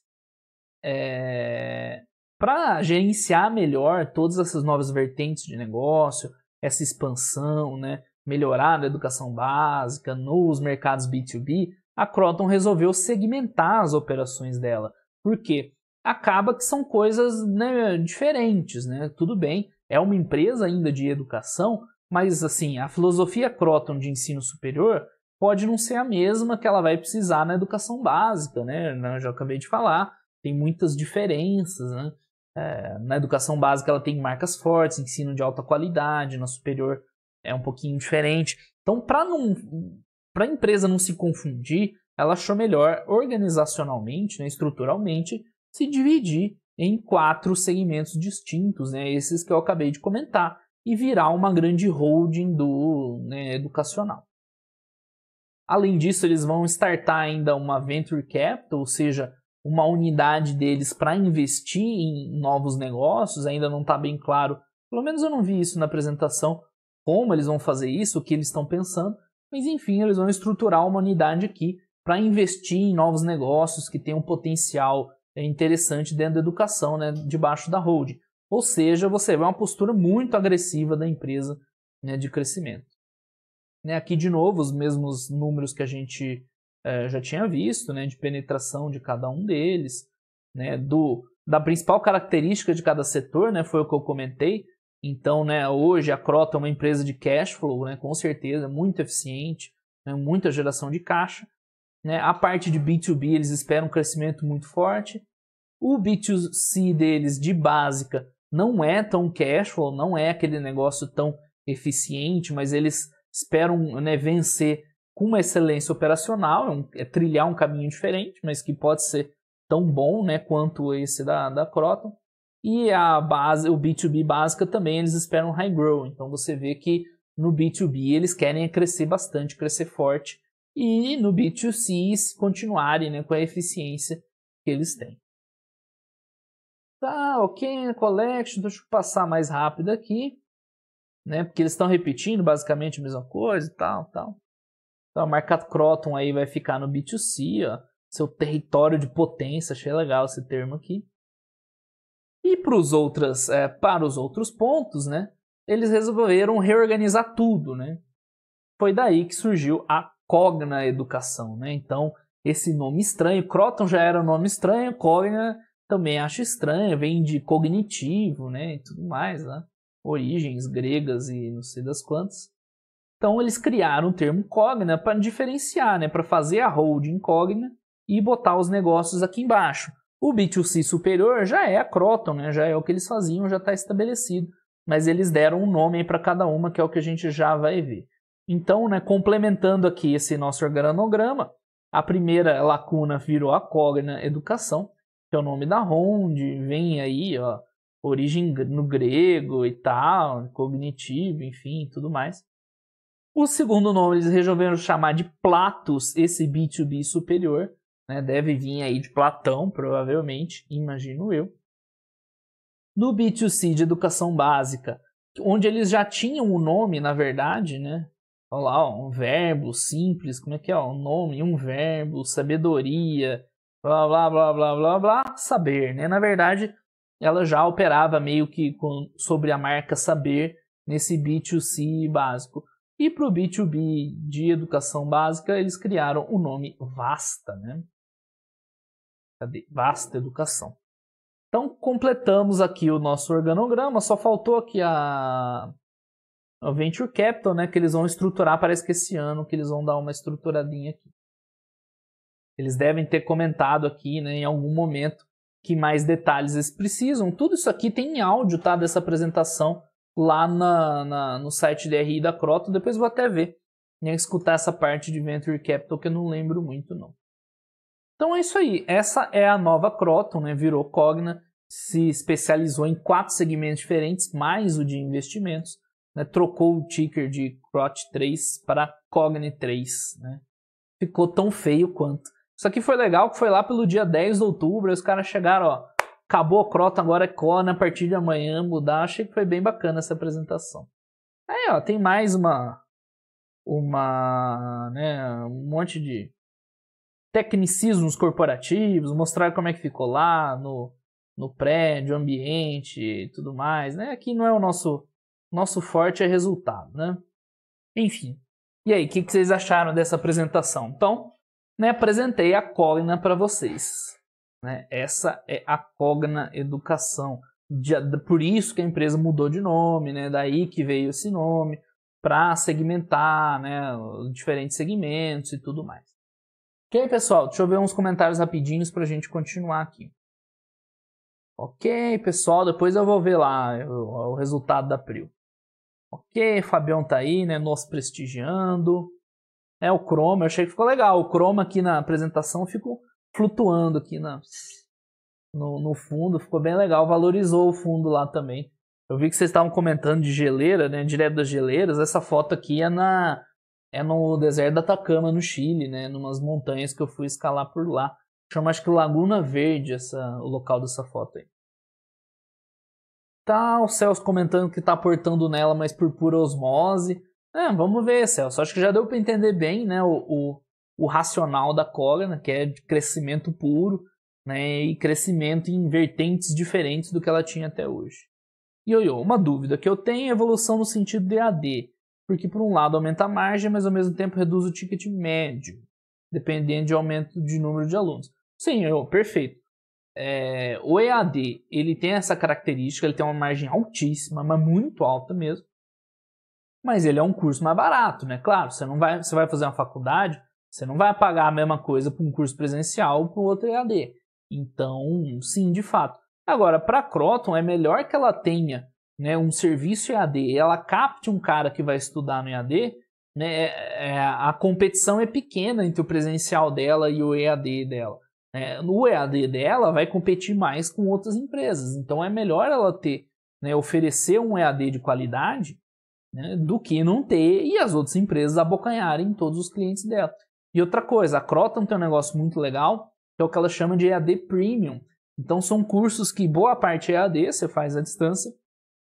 Speaker 1: É... Para gerenciar melhor todas essas novas vertentes de negócio, essa expansão, né? melhorar a educação básica, nos mercados B2B, a Croton resolveu segmentar as operações dela. porque Acaba que são coisas né, diferentes, né? Tudo bem, é uma empresa ainda de educação, mas, assim, a filosofia Croton de ensino superior pode não ser a mesma que ela vai precisar na educação básica, né? Eu já acabei de falar, tem muitas diferenças, né? É, na educação básica ela tem marcas fortes, ensino de alta qualidade, na superior é um pouquinho diferente. Então, para não para a empresa não se confundir, ela achou melhor organizacionalmente, né, estruturalmente, se dividir em quatro segmentos distintos, né, esses que eu acabei de comentar e virar uma grande holding do né, educacional. Além disso, eles vão startar ainda uma venture capital, ou seja, uma unidade deles para investir em novos negócios. Ainda não está bem claro, pelo menos eu não vi isso na apresentação, como eles vão fazer isso, o que eles estão pensando. Mas enfim, eles vão estruturar uma unidade aqui para investir em novos negócios que tenham um potencial é, interessante dentro da educação, né, debaixo da holding. Ou seja, você vê uma postura muito agressiva da empresa né, de crescimento. Né, aqui, de novo, os mesmos números que a gente é, já tinha visto, né, de penetração de cada um deles, né, do, da principal característica de cada setor, né, foi o que eu comentei. Então, né, hoje a Crota é uma empresa de cash flow, né, com certeza, muito eficiente, né, muita geração de caixa. Né, a parte de B2B eles esperam um crescimento muito forte. O B2C deles de básica não é tão cash não é aquele negócio tão eficiente, mas eles esperam né, vencer com uma excelência operacional, é, um, é, trilhar um caminho diferente, mas que pode ser tão bom né, quanto esse da, da Croton. E a base, o B2B básica também eles esperam high growth. Então você vê que no B2B eles querem crescer bastante, crescer forte, e no B2C continuarem né, com a eficiência que eles têm. Tá, ok, né, collection, deixa eu passar mais rápido aqui, né? Porque eles estão repetindo basicamente a mesma coisa e tal, tal. Então, a marca Croton aí vai ficar no B2C, ó. Seu território de potência, achei legal esse termo aqui. E para os, outros é, para os outros pontos, né? Eles resolveram reorganizar tudo, né? Foi daí que surgiu a Cogna Educação, né? Então, esse nome estranho, Croton já era um nome estranho, Cogna também acho estranho, vem de cognitivo, né, e tudo mais, né? Origens gregas e não sei das quantas. Então eles criaram o termo cogna para diferenciar, né, para fazer a holding cogna e botar os negócios aqui embaixo. O B2C superior já é a Croton, né, já é o que eles faziam, já está estabelecido, mas eles deram um nome para cada uma, que é o que a gente já vai ver. Então, né, complementando aqui esse nosso organograma, a primeira lacuna virou a cogna educação, que é o nome da ronde vem aí, ó, origem no grego e tal, cognitivo, enfim, tudo mais. O segundo nome eles resolveram chamar de Platos, esse B2B superior, né? Deve vir aí de Platão, provavelmente, imagino eu. No B2C de educação básica, onde eles já tinham o nome, na verdade, né? Olha lá, ó, um verbo simples, como é que é? Um nome, um verbo, sabedoria, blá blá blá blá blá blá, saber, né? Na verdade, ela já operava meio que com, sobre a marca saber nesse B2C básico. E para o B2B de educação básica, eles criaram o nome Vasta, né? Cadê? Vasta Educação. Então, completamos aqui o nosso organograma, só faltou aqui a, Venture Capital, né? Que eles vão estruturar, parece que esse ano que eles vão dar uma estruturadinha aqui. Eles devem ter comentado aqui né, em algum momento que mais detalhes eles precisam. Tudo isso aqui tem em áudio tá, dessa apresentação lá na, na, no site da RI da Croton. Depois vou até ver, né, escutar essa parte de Venture Capital que eu não lembro muito não. Então é isso aí. Essa é a nova Croton, né, virou Cogna, se especializou em quatro segmentos diferentes, mais o de investimentos. Né, trocou o ticker de CROT 3 para Cogni 3. Né? Ficou tão feio quanto. Isso aqui foi legal, que foi lá pelo dia 10 de outubro, os caras chegaram, ó, acabou a Crota, agora é Kona, a partir de amanhã mudar. Achei que foi bem bacana essa apresentação. Aí, ó, tem mais uma uma, né, um monte de tecnicismos corporativos, mostrar como é que ficou lá no, no prédio, ambiente e tudo mais, né? Aqui não é o nosso nosso forte é resultado, né? Enfim. E aí, o que, que vocês acharam dessa apresentação? Então, né, apresentei a Cogna para vocês. Né? Essa é a Cogna Educação. De, de, por isso que a empresa mudou de nome, né? daí que veio esse nome, para segmentar né, diferentes segmentos e tudo mais. Ok, pessoal? Deixa eu ver uns comentários rapidinhos para a gente continuar aqui. Ok, pessoal, depois eu vou ver lá o, o resultado da PRIU. Ok, Fabião tá aí, né, nos prestigiando. É, o chroma, eu achei que ficou legal. O chroma aqui na apresentação ficou flutuando aqui na, no, no fundo, ficou bem legal. Valorizou o fundo lá também. Eu vi que vocês estavam comentando de geleira, né? Direto das geleiras. Essa foto aqui é na é no deserto da Atacama, no Chile, né? Numas montanhas que eu fui escalar por lá. Chama acho que Laguna Verde essa, o local dessa foto aí. Tá o Celso comentando que tá aportando nela, mas por pura osmose. É, vamos ver, Celso. Acho que já deu para entender bem né, o, o, o racional da cólera, né, que é de crescimento puro né, e crescimento em vertentes diferentes do que ela tinha até hoje. E Ioiô, uma dúvida que eu tenho é evolução no sentido de AD, porque por um lado aumenta a margem, mas ao mesmo tempo reduz o ticket médio, dependendo de aumento de número de alunos. Sim, Ioiô, perfeito. É, o EAD ele tem essa característica, ele tem uma margem altíssima, mas muito alta mesmo mas ele é um curso mais barato, né? Claro, você não vai, você vai fazer uma faculdade, você não vai pagar a mesma coisa para um curso presencial ou para outro EAD. Então, sim, de fato. Agora, para a Croton, é melhor que ela tenha né, um serviço EAD, ela capte um cara que vai estudar no EAD, né, é, é, a competição é pequena entre o presencial dela e o EAD dela. Né? O EAD dela vai competir mais com outras empresas, então é melhor ela ter, né, oferecer um EAD de qualidade né, do que não ter e as outras empresas abocanharem todos os clientes dela. E outra coisa, a Croton tem um negócio muito legal, que é o que ela chama de EAD Premium. Então são cursos que boa parte é EAD, você faz à distância,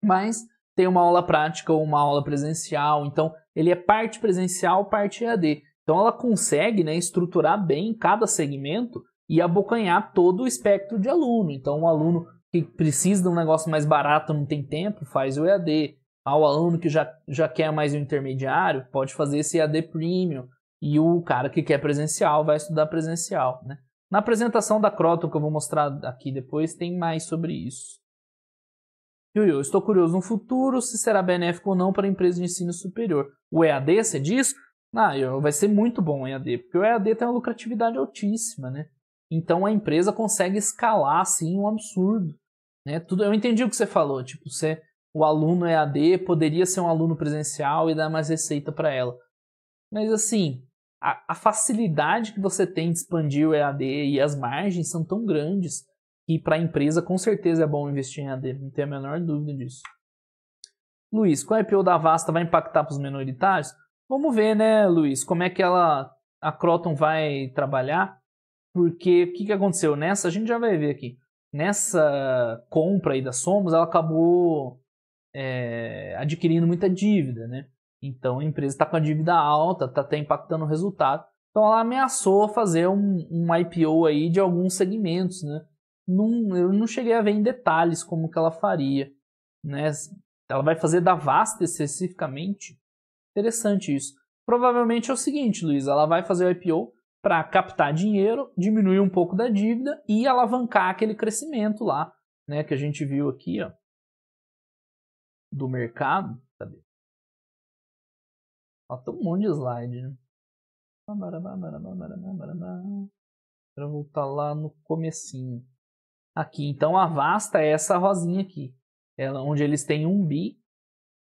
Speaker 1: mas tem uma aula prática ou uma aula presencial. Então ele é parte presencial, parte EAD. Então ela consegue né, estruturar bem cada segmento e abocanhar todo o espectro de aluno. Então, um aluno que precisa de um negócio mais barato, não tem tempo, faz o EAD ao aluno que já, já quer mais um intermediário, pode fazer esse AD Premium. E o cara que quer presencial vai estudar presencial. Né? Na apresentação da Croton, que eu vou mostrar aqui depois, tem mais sobre isso. Yuyu, estou curioso no futuro se será benéfico ou não para a empresa de ensino superior. O EAD, você diz? Ah, vai ser muito bom o EAD, porque o EAD tem uma lucratividade altíssima, né? Então a empresa consegue escalar, assim, um absurdo. Né? Tudo, eu entendi o que você falou, tipo, você o aluno EAD poderia ser um aluno presencial e dar mais receita para ela. Mas assim, a, a, facilidade que você tem de expandir o EAD e as margens são tão grandes que para a empresa com certeza é bom investir em EAD, não tenho a menor dúvida disso. Luiz, qual IPO da Vasta vai impactar para os minoritários? Vamos ver, né, Luiz, como é que ela a Croton vai trabalhar, porque o que, que aconteceu nessa, a gente já vai ver aqui. Nessa compra aí da Somos, ela acabou é, adquirindo muita dívida, né? Então a empresa está com a dívida alta, está até impactando o resultado. Então ela ameaçou fazer um, um IPO aí de alguns segmentos, né? eu não cheguei a ver em detalhes como que ela faria, né? Ela vai fazer da Vasta especificamente? Interessante isso. Provavelmente é o seguinte, Luiz, ela vai fazer o IPO para captar dinheiro, diminuir um pouco da dívida e alavancar aquele crescimento lá, né, que a gente viu aqui, ó do mercado.
Speaker 2: Cadê? Falta um monte de slide, né?
Speaker 1: Pra voltar lá no comecinho. Aqui, então a Vasta é essa rosinha aqui. Ela, onde eles têm um bi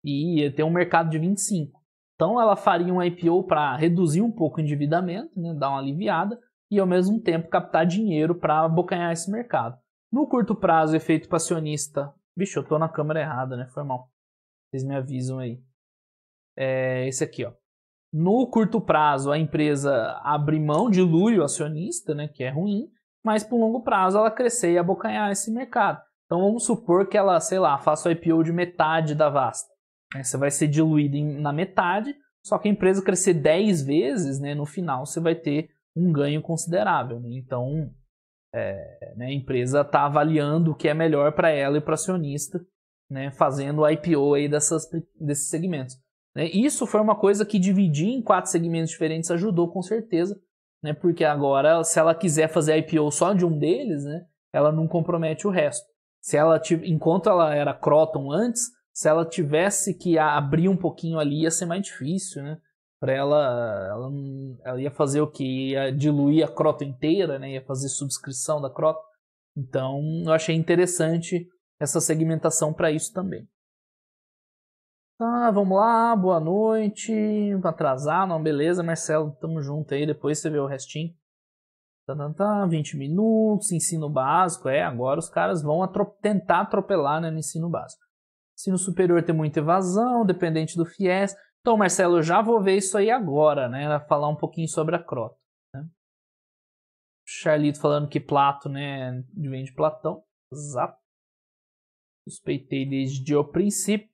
Speaker 1: e tem um mercado de 25. Então ela faria um IPO para reduzir um pouco o endividamento, né, dar uma aliviada e ao mesmo tempo captar dinheiro para abocanhar esse mercado. No curto prazo, efeito passionista. Bicho, eu tô na câmera errada, né? Foi mal. Vocês me avisam aí. É esse aqui, ó. No curto prazo, a empresa abre mão, dilui o acionista, né, que é ruim, mas para o longo prazo ela crescer e abocanhar esse mercado. Então vamos supor que ela, sei lá, faça o IPO de metade da Vasta. Né? Você vai ser diluído na metade, só que a empresa crescer 10 vezes, né, no final você vai ter um ganho considerável. Né? Então é, né, a empresa está avaliando o que é melhor para ela e para o acionista né, fazendo o IPO aí dessas, desses segmentos. Né? Isso foi uma coisa que dividir em quatro segmentos diferentes ajudou com certeza, né, porque agora, se ela quiser fazer IPO só de um deles, né, ela não compromete o resto. Se ela enquanto ela era Croton antes, se ela tivesse que abrir um pouquinho ali, ia ser mais difícil, né? Para ela, ela, ela, ia fazer o que? Ia diluir a Croton inteira, né? Ia fazer subscrição da Croton. Então, eu achei interessante essa segmentação para isso também. Tá, vamos lá, boa noite. Atrasar, não, beleza, Marcelo, tamo junto aí, depois você vê o restinho. Tá, tá, tá, 20 minutos, ensino básico, é, agora os caras vão tentar atropelar né, no ensino básico. Ensino superior tem muita evasão, dependente do FIES. Então, Marcelo, eu já vou ver isso aí agora, né, falar um pouquinho sobre a crota. Né? Charlito falando que Plato, né, vem de Platão, exato. Suspeitei desde o princípio.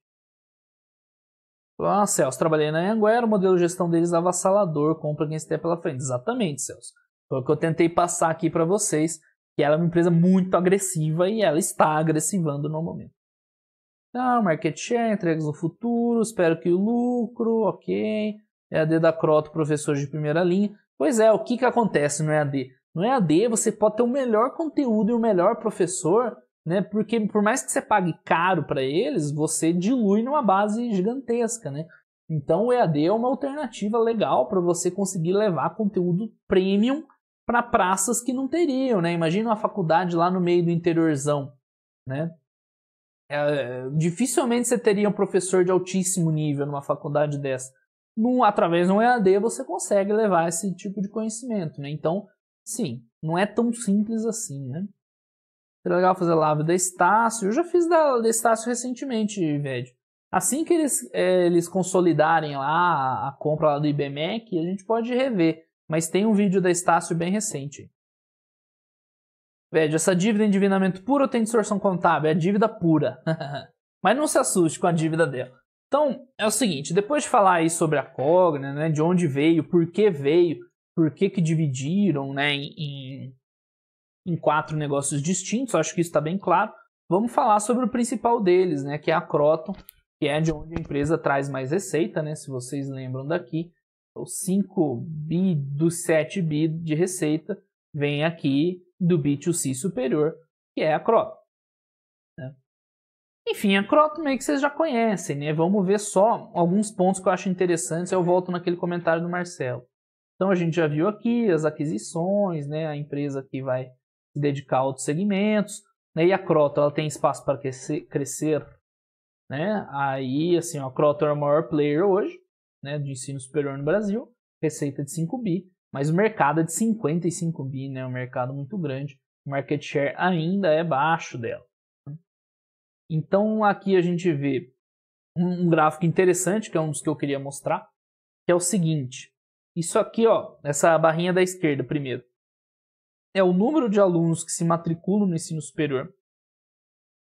Speaker 1: Ah, Celso, trabalhei na Anguera, o modelo de gestão deles é avassalador, compra quem estiver pela frente. Exatamente, Celso. Foi o que eu tentei passar aqui para vocês, que ela é uma empresa muito agressiva e ela está agressivando no momento. Ah, market share, entregas no futuro, espero que o lucro, ok. É D da Croto, professor de primeira linha. Pois é, o que, que acontece no EAD? No EAD você pode ter o melhor conteúdo e o melhor professor, né? Porque por mais que você pague caro para eles, você dilui numa base gigantesca, né? Então o EAD é uma alternativa legal para você conseguir levar conteúdo premium para praças que não teriam, né? Imagina uma faculdade lá no meio do interiorzão, né? É, dificilmente você teria um professor de altíssimo nível numa faculdade dessa. através do EAD você consegue levar esse tipo de conhecimento, né? Então, sim, não é tão simples assim, né? É legal fazer live da Estácio. Eu já fiz da, da Estácio recentemente, velho. Assim que eles, é, eles consolidarem lá a compra lá do IBMEC, a gente pode rever. Mas tem um vídeo da Estácio bem recente. Velho, essa dívida em endividamento puro ou tem distorção contábil? É dívida pura. Mas não se assuste com a dívida dela. Então, é o seguinte, depois de falar aí sobre a Cogna, né, de onde veio, por que veio, por que que dividiram, né, em, em quatro negócios distintos, acho que isso está bem claro. Vamos falar sobre o principal deles, né, que é a Croton, que é de onde a empresa traz mais receita, né, se vocês lembram daqui. Os então, 5 bi dos 7 bi de receita vem aqui do B2C superior, que é a Croton. Né? Enfim, a Croton meio que vocês já conhecem, né? Vamos ver só alguns pontos que eu acho interessantes, eu volto naquele comentário do Marcelo. Então a gente já viu aqui as aquisições, né? A empresa que vai se dedicar a outros segmentos, né? e a Croto, ela tem espaço para crescer, né? Aí, assim, a Croto é o maior player hoje, né, de ensino superior no Brasil, receita de 5 bi, mas o mercado é de 55 bi, né? Um mercado muito grande, o market share ainda é baixo dela. Então, aqui a gente vê um gráfico interessante, que é um dos que eu queria mostrar, que é o seguinte. Isso aqui, ó, essa barrinha da esquerda primeiro, é o número de alunos que se matriculam no ensino superior.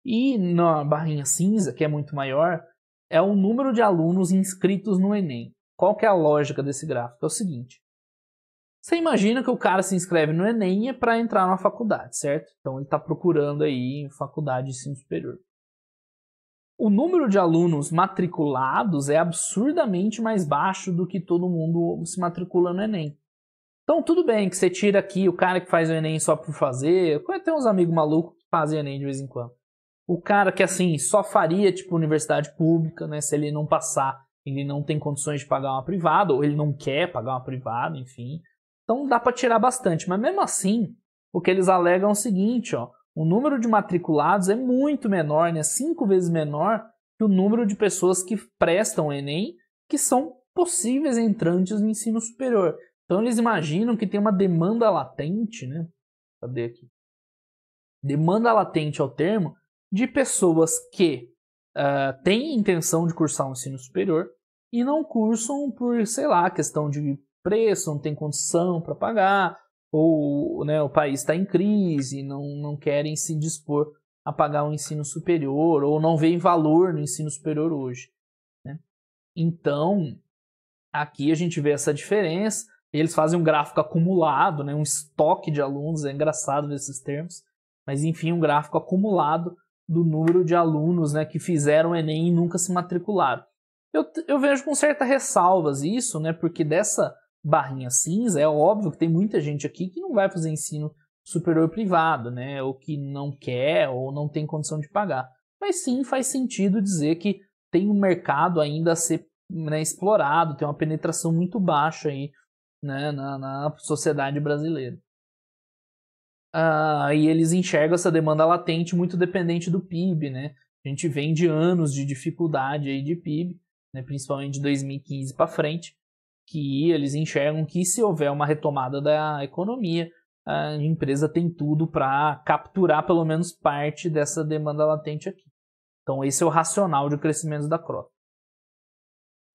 Speaker 1: E na barrinha cinza, que é muito maior, é o número de alunos inscritos no Enem. Qual que é a lógica desse gráfico? É o seguinte. Você imagina que o cara se inscreve no Enem é para entrar na faculdade, certo? Então ele está procurando aí faculdade de ensino superior. O número de alunos matriculados é absurdamente mais baixo do que todo mundo se matricula no Enem. Então, tudo bem que você tira aqui o cara que faz o Enem só por fazer. Tem uns amigos malucos que fazem Enem de vez em quando. O cara que, assim, só faria, tipo, universidade pública, né? Se ele não passar, ele não tem condições de pagar uma privada, ou ele não quer pagar uma privada, enfim. Então, dá para tirar bastante. Mas, mesmo assim, o que eles alegam é o seguinte, ó. O número de matriculados é muito menor, né? Cinco vezes menor que o número de pessoas que prestam Enem, que são possíveis entrantes no ensino superior. Então eles imaginam que tem uma demanda latente, né? Cadê aqui? Demanda latente ao termo de pessoas que uh, têm intenção de cursar um ensino superior e não cursam por, sei lá, questão de preço, não tem condição para pagar, ou né, o país está em crise, não, não querem se dispor a pagar um ensino superior, ou não veem valor no ensino superior hoje. Né? Então, aqui a gente vê essa diferença. E eles fazem um gráfico acumulado, né? um estoque de alunos, é engraçado ver esses termos, mas enfim, um gráfico acumulado do número de alunos né, que fizeram o Enem e nunca se matricularam. Eu, eu vejo com certa ressalvas isso, né, porque dessa barrinha cinza é óbvio que tem muita gente aqui que não vai fazer ensino superior privado, né, ou que não quer ou não tem condição de pagar. Mas sim faz sentido dizer que tem um mercado ainda a ser né, explorado, tem uma penetração muito baixa aí né, na, na sociedade brasileira. Ah, e eles enxergam essa demanda latente muito dependente do PIB, né? A gente vem de anos de dificuldade aí de PIB, né, principalmente de 2015 para frente, que eles enxergam que se houver uma retomada da economia, a empresa tem tudo para capturar pelo menos parte dessa demanda latente aqui. Então esse é o racional de crescimento da Crota.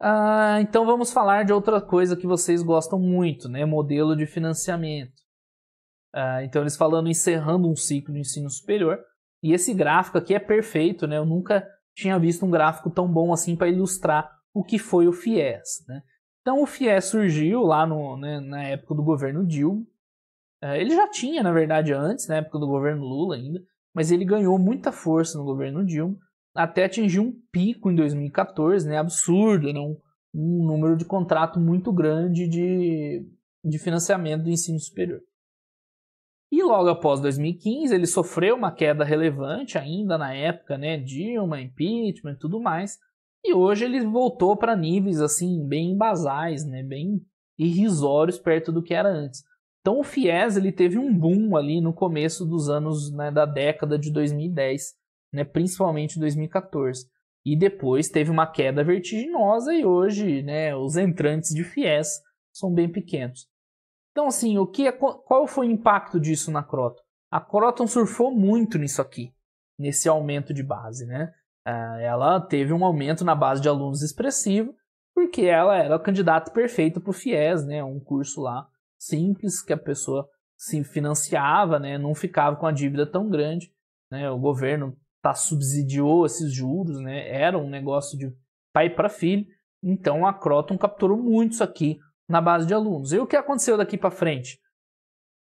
Speaker 1: Ah, então vamos falar de outra coisa que vocês gostam muito, né? Modelo de financiamento. Ah, então eles falando encerrando um ciclo de ensino superior. E esse gráfico aqui é perfeito, né? Eu nunca tinha visto um gráfico tão bom assim para ilustrar o que foi o FIES, né? Então o FIES surgiu lá no, né, na época do governo Dilma. Ah, ele já tinha, na verdade, antes, na época do governo Lula ainda, mas ele ganhou muita força no governo Dilma até atingir um pico em 2014, né, absurdo, né, um, um número de contrato muito grande de, de financiamento do ensino superior. E logo após 2015, ele sofreu uma queda relevante ainda na época, né, Dilma, impeachment e tudo mais, e hoje ele voltou para níveis assim bem basais, né, bem irrisórios perto do que era antes. Então o FIES ele teve um boom ali no começo dos anos né, da década de 2010 né, principalmente em 2014. E depois teve uma queda vertiginosa e hoje né, os entrantes de FIES são bem pequenos. Então, assim, o que, é, qual foi o impacto disso na Croton? A Croton surfou muito nisso aqui, nesse aumento de base. Né? Ah, ela teve um aumento na base de alunos expressivo, porque ela era o candidato perfeito para o FIES, né? um curso lá simples que a pessoa se financiava, né? não ficava com a dívida tão grande. Né? O governo tá, subsidiou esses juros, né? Era um negócio de pai para filho. Então a Croton capturou muito isso aqui na base de alunos. E o que aconteceu daqui para frente?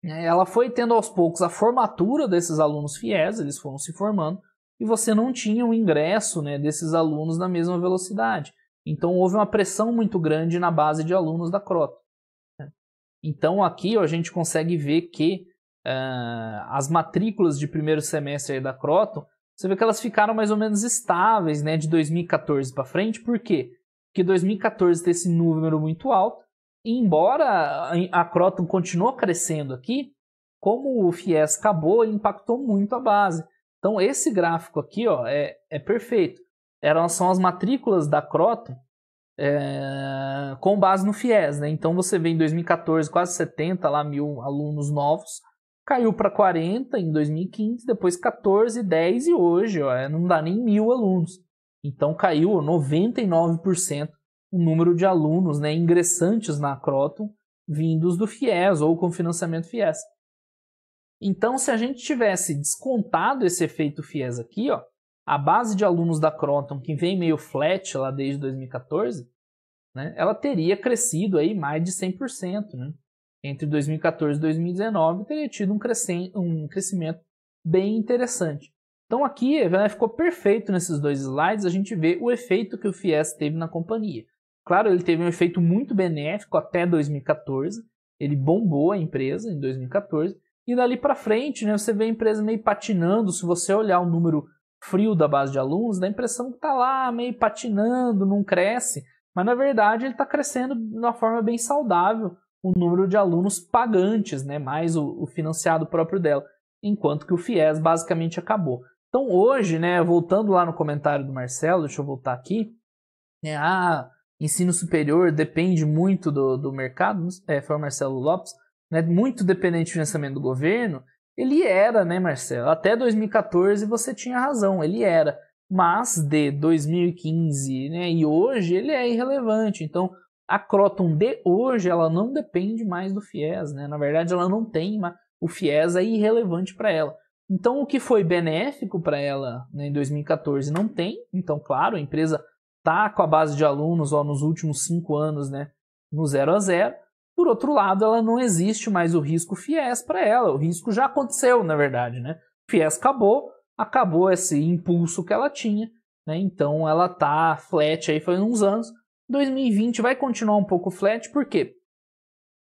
Speaker 1: É, ela foi tendo aos poucos a formatura desses alunos fiéis, eles foram se formando, e você não tinha o ingresso né, desses alunos na mesma velocidade. Então houve uma pressão muito grande na base de alunos da Croton. Né. Então aqui a gente consegue ver que uh, as matrículas de primeiro semestre da Croton você vê que elas ficaram mais ou menos estáveis, né, de 2014 para frente. Por quê? Porque 2014 tem esse número muito alto, e embora a Croton continuou crescendo aqui, como o FIES acabou, ele impactou muito a base. Então esse gráfico aqui ó, é, é perfeito. Eram, são as matrículas da Croton é, com base no FIES. Né? Então você vê em 2014 quase 70 lá, mil alunos novos, caiu para 40 em 2015, depois 14, 10 e hoje ó, é, não dá nem mil alunos. Então caiu 99% o número de alunos né, ingressantes na Croton vindos do FIES ou com financiamento FIES. Então, se a gente tivesse descontado esse efeito FIES aqui, ó, a base de alunos da Croton, que vem meio flat lá desde 2014, né, ela teria crescido aí mais de 100%. Né? entre 2014 e 2019 teria tido um, um crescimento bem interessante. Então aqui né, ficou perfeito nesses dois slides a gente vê o efeito que o FIES teve na companhia. Claro, ele teve um efeito muito benéfico até 2014, ele bombou a empresa em 2014, e dali para frente né, você vê a empresa meio patinando, se você olhar o número frio da base de alunos, dá a impressão que está lá meio patinando, não cresce, mas na verdade ele está crescendo de uma forma bem saudável, o número de alunos pagantes, né, mais o, o financiado próprio dela, enquanto que o FIES basicamente acabou. Então hoje, né, voltando lá no comentário do Marcelo, deixa eu voltar aqui, né, ah, ensino superior depende muito do, do mercado, é, foi o Marcelo Lopes, né, muito dependente do financiamento do governo, ele era, né, Marcelo, até 2014 você tinha razão, ele era, mas de 2015 né, e hoje ele é irrelevante, então a Croton de hoje ela não depende mais do FIES, né? Na verdade, ela não tem, mas o FIES é irrelevante para ela. Então, o que foi benéfico para ela né, em 2014 não tem. Então, claro, a empresa está com a base de alunos ó, nos últimos cinco anos né, no zero a zero. Por outro lado, ela não existe mais o risco FIES para ela. O risco já aconteceu, na verdade. Né? O FIES acabou, acabou esse impulso que ela tinha. Né? Então, ela está flat aí faz uns anos. 2020 vai continuar um pouco flat, por quê?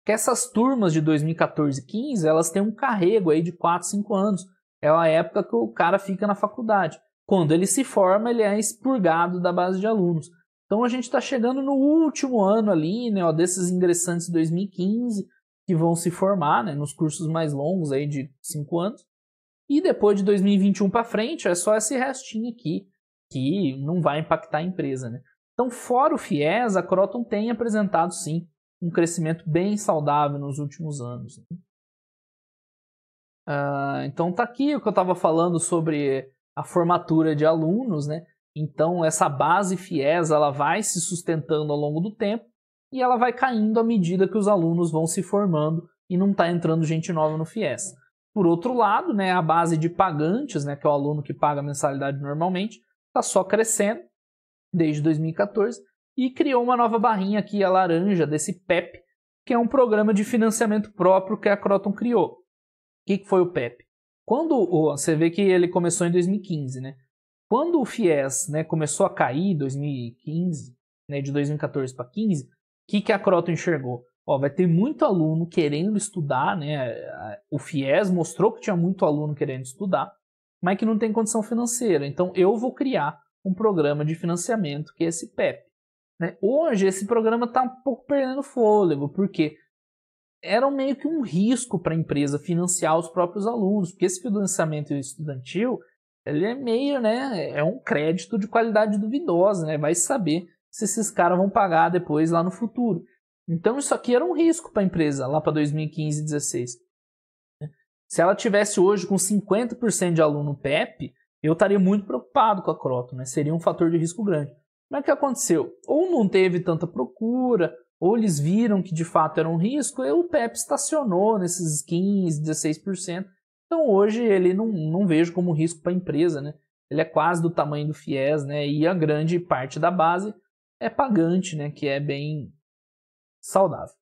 Speaker 1: Porque essas turmas de 2014 e 15, elas têm um carrego aí de 4, 5 anos. É a época que o cara fica na faculdade. Quando ele se forma, ele é expurgado da base de alunos. Então a gente está chegando no último ano ali, né, ó, desses ingressantes de 2015 que vão se formar, né, nos cursos mais longos aí de 5 anos. E depois de 2021 para frente, é só esse restinho aqui que não vai impactar a empresa, né? Então, fora o FIES, a Croton tem apresentado sim um crescimento bem saudável nos últimos anos. Uh, então tá aqui o que eu estava falando sobre a formatura de alunos, né? Então essa base FIES ela vai se sustentando ao longo do tempo e ela vai caindo à medida que os alunos vão se formando e não está entrando gente nova no FIES. Por outro lado, né, a base de pagantes, né, que é o aluno que paga mensalidade normalmente, está só crescendo desde 2014 e criou uma nova barrinha aqui, a laranja, desse PEP, que é um programa de financiamento próprio que a Croton criou. O que foi o PEP? Quando você vê que ele começou em 2015, né? Quando o FIES né, começou a cair em 2015, né, de 2014 para 15, o que, que a Croton enxergou? Ó, vai ter muito aluno querendo estudar, né? O FIES mostrou que tinha muito aluno querendo estudar, mas que não tem condição financeira. Então eu vou criar um programa de financiamento que é esse PEP. Né? Hoje esse programa está um pouco perdendo fôlego, porque era meio que um risco para a empresa financiar os próprios alunos, porque esse financiamento estudantil ele é meio, né, é um crédito de qualidade duvidosa, né, vai saber se esses caras vão pagar depois lá no futuro. Então isso aqui era um risco para a empresa lá para 2015 e 2016. Né? Se ela tivesse hoje com 50% de aluno PEP, eu estaria muito preocupado com a croton, né? seria um fator de risco grande. Mas o que aconteceu? Ou não teve tanta procura, ou eles viram que de fato era um risco, e o PEP estacionou nesses 15%, 16%. Então hoje ele não, não vejo como risco para a empresa. Né? Ele é quase do tamanho do FIES, né? e a grande parte da base é pagante, né? que é bem saudável.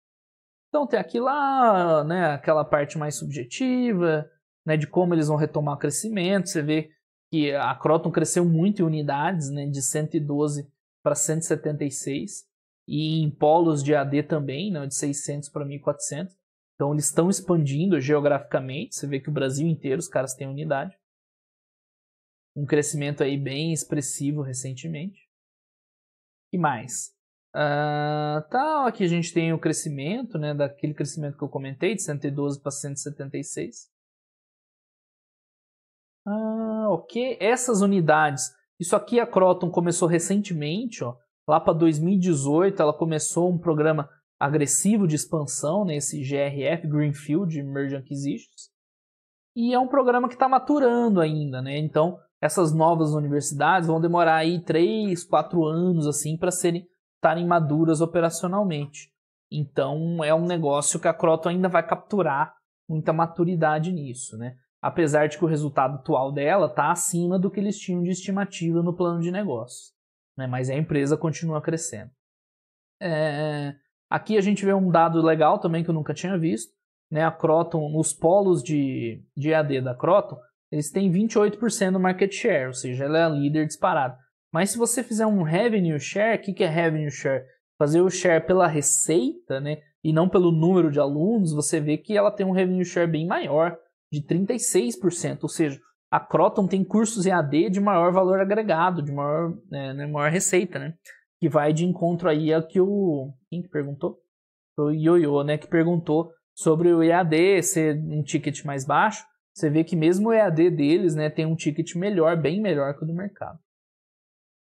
Speaker 1: Então tem aqui lá, né, aquela parte mais subjetiva, né, de como eles vão retomar o crescimento. Você vê que a Croton cresceu muito em unidades, né, de 112 para 176, e em polos de AD também, né, de 600 para 1400. Então eles estão expandindo geograficamente, você vê que o Brasil inteiro os caras têm unidade. Um crescimento aí bem expressivo recentemente. E mais? Uh, tá, aqui a gente tem o crescimento, né, daquele crescimento que eu comentei, de 112 para 176. Ah, ok. Essas unidades. Isso aqui a Croton começou recentemente, ó. Lá para 2018, ela começou um programa agressivo de expansão nesse né, GRF, Greenfield Merge Acquisitions. E é um programa que está maturando ainda, né? Então, essas novas universidades vão demorar aí 3, 4 anos assim para serem estarem maduras operacionalmente. Então, é um negócio que a Croton ainda vai capturar muita maturidade nisso, né? apesar de que o resultado atual dela está acima do que eles tinham de estimativa no plano de negócio. Né? Mas a empresa continua crescendo. É... Aqui a gente vê um dado legal também que eu nunca tinha visto. Né? A Croton, os polos de, de AD da Croton, eles têm 28% do market share, ou seja, ela é a líder disparada. Mas se você fizer um revenue share, o que, que é revenue share? Fazer o share pela receita, né? E não pelo número de alunos, você vê que ela tem um revenue share bem maior, de 36%, ou seja, a Croton tem cursos EAD de maior valor agregado, de maior, né, né, maior receita, né? Que vai de encontro aí a que o... quem que perguntou? O Yoyo, né? Que perguntou sobre o EAD ser um ticket mais baixo. Você vê que mesmo o EAD deles, né? Tem um ticket melhor, bem melhor que o do mercado.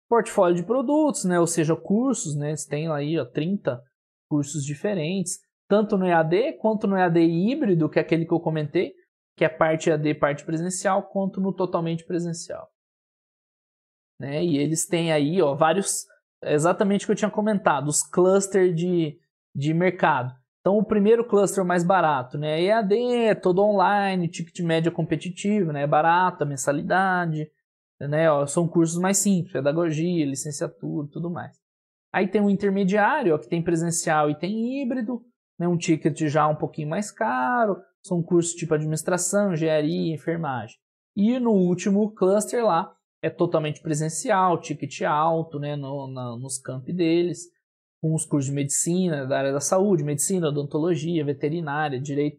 Speaker 1: Portfólio de produtos, né? Ou seja, cursos, né? Eles têm aí, ó, 30 cursos diferentes. Tanto no EAD quanto no EAD híbrido, que é aquele que eu comentei que é parte AD, parte presencial, quanto no totalmente presencial. Né? E eles têm aí ó, vários, é exatamente o que eu tinha comentado, os clusters de, de mercado. Então, o primeiro cluster mais barato, né? EAD, é é todo online, ticket média competitivo, né? Barato, mensalidade, né? Ó, são cursos mais simples, pedagogia, licenciatura, tudo mais. Aí tem um intermediário, ó, que tem presencial e tem híbrido, né? Um ticket já um pouquinho mais caro, são cursos tipo administração, engenharia, enfermagem. E no último cluster lá é totalmente presencial, ticket alto, né, no, na, nos campi deles, com os cursos de medicina, da área da saúde, medicina, odontologia, veterinária, direito.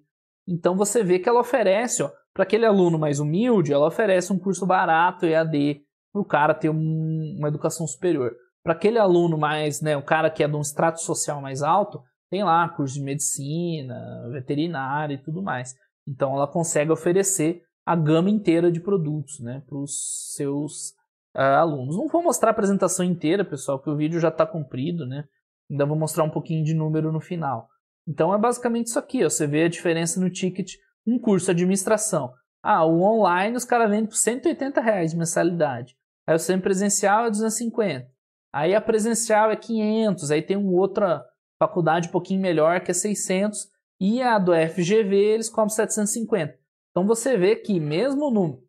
Speaker 1: Então você vê que ela oferece, para aquele aluno mais humilde, ela oferece um curso barato EAD para o cara ter um, uma educação superior. Para aquele aluno mais, né, o cara que é de um extrato social mais alto, tem lá curso de medicina, veterinária e tudo mais. Então ela consegue oferecer a gama inteira de produtos né, para os seus uh, alunos. Não vou mostrar a apresentação inteira, pessoal, porque o vídeo já está comprido, né? Ainda vou mostrar um pouquinho de número no final. Então é basicamente isso aqui, ó, você vê a diferença no ticket, um curso de administração. Ah, o online os caras vendem por 180 reais de mensalidade. Aí o semipresencial presencial é 250. Aí a presencial é 500, aí tem um outra faculdade um pouquinho melhor, que é 600, e a do FGV eles cobram 750. Então você vê que mesmo no,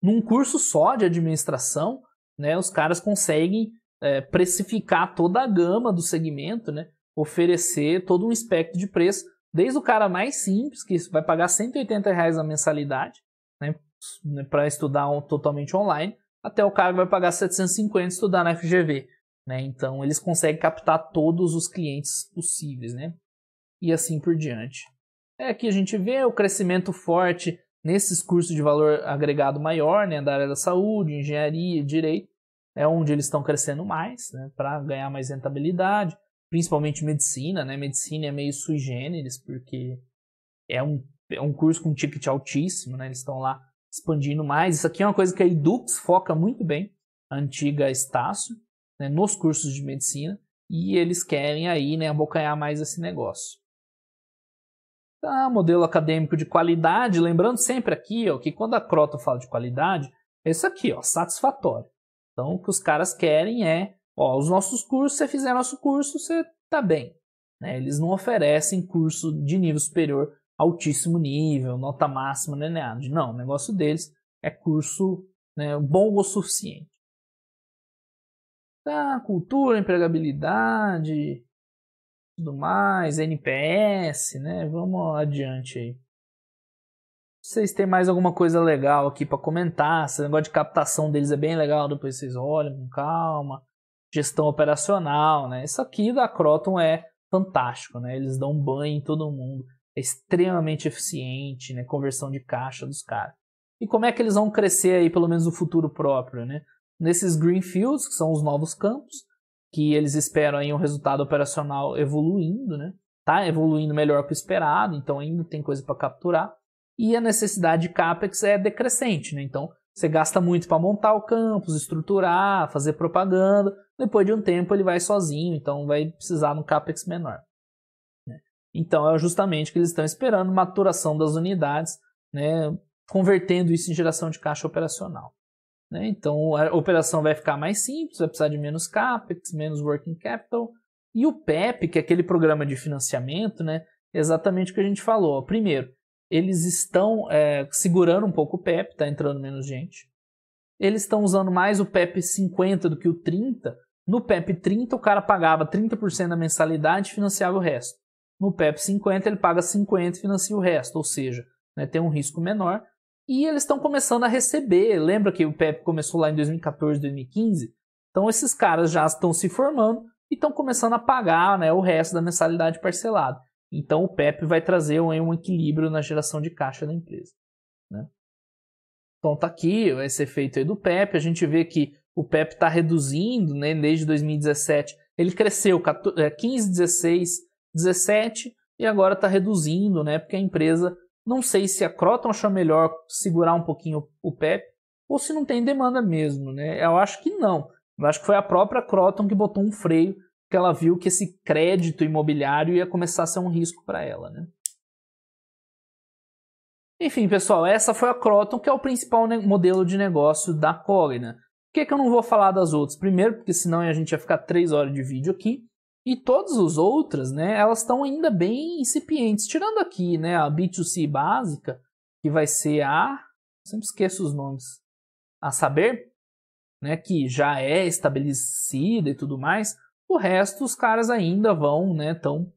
Speaker 1: num curso só de administração, né, os caras conseguem é, precificar toda a gama do segmento, né, oferecer todo um espectro de preço, desde o cara mais simples, que vai pagar 180 reais a mensalidade né, para estudar um, totalmente online, até o cara que vai pagar 750 estudar na FGV. Né? Então eles conseguem captar todos os clientes possíveis, né? E assim por diante. É que a gente vê o crescimento forte nesses cursos de valor agregado maior, né, da área da saúde, engenharia e direito, é onde eles estão crescendo mais, né, para ganhar mais rentabilidade, principalmente medicina, né? Medicina é meio sui generis, porque é um, é um curso com ticket altíssimo, né? Eles estão lá expandindo mais. Isso aqui é uma coisa que a Edux foca muito bem, a antiga Estácio, né, nos cursos de medicina e eles querem aí né, abocanhar mais esse negócio. Tá, modelo acadêmico de qualidade, lembrando sempre aqui ó, que quando a Crota fala de qualidade, é isso aqui, ó, satisfatório. Então o que os caras querem é, ó, os nossos cursos, se você fizer nosso curso, você tá bem. Né? Eles não oferecem curso de nível superior, altíssimo nível, nota máxima, nem nada. Não, o negócio deles é curso né, bom o suficiente. Ah, cultura, empregabilidade,
Speaker 2: tudo mais,
Speaker 1: NPS, né? Vamos adiante aí. Vocês têm mais alguma coisa legal aqui para comentar? Esse negócio de captação deles é bem legal, depois vocês olham com calma. Gestão operacional, né? Isso aqui da Croton é fantástico, né? Eles dão banho em todo mundo, é extremamente eficiente, né? Conversão de caixa dos caras. E como é que eles vão crescer aí, pelo menos no futuro próprio, né? nesses green fields que são os novos campos, que eles esperam aí um resultado operacional evoluindo, né? Tá evoluindo melhor que o esperado, então ainda tem coisa para capturar. E a necessidade de capex é decrescente, né? Então você gasta muito para montar o campus, estruturar, fazer propaganda. Depois de um tempo ele vai sozinho, então vai precisar de um capex menor. Né? Então é justamente o que eles estão esperando, maturação das unidades, né, convertendo isso em geração de caixa operacional. Né? Então a operação vai ficar mais simples, vai precisar de menos CAPEX, menos working capital. E o PEP, que é aquele programa de financiamento, né? É exatamente o que a gente falou. Primeiro, eles estão é, segurando um pouco o PEP, está entrando menos gente. Eles estão usando mais o PEP 50 do que o 30. No PEP 30, o cara pagava 30% da mensalidade e financiava o resto. No PEP 50, ele paga 50% e financia o resto, ou seja, né, tem um risco menor e eles estão começando a receber. Lembra que o PEP começou lá em 2014, 2015? Então esses caras já estão se formando e estão começando a pagar né, o resto da mensalidade parcelada. Então o PEP vai trazer um, um equilíbrio na geração de caixa da empresa. Né? Então tá aqui esse efeito aí do PEP. A gente vê que o PEP está reduzindo né, desde 2017. Ele cresceu 14, 15, 16, 17 e agora está reduzindo, né, porque a empresa não sei se a Croton achou melhor segurar um pouquinho o PEP ou se não tem demanda mesmo, né? Eu acho que não. Eu acho que foi a própria Croton que botou um freio, que ela viu que esse crédito imobiliário ia começar a ser um risco para ela, né? Enfim, pessoal, essa foi a Croton, que é o principal modelo de negócio da Cogna. Por que, que eu não vou falar das outras? Primeiro, porque senão a gente ia ficar três horas de vídeo aqui. E todas as outras, né, elas estão ainda bem incipientes. Tirando aqui, né, a B2C básica, que vai ser a... sempre esqueço os nomes. A saber, né, que já é estabelecida e tudo mais. O resto, os caras ainda vão, né, estão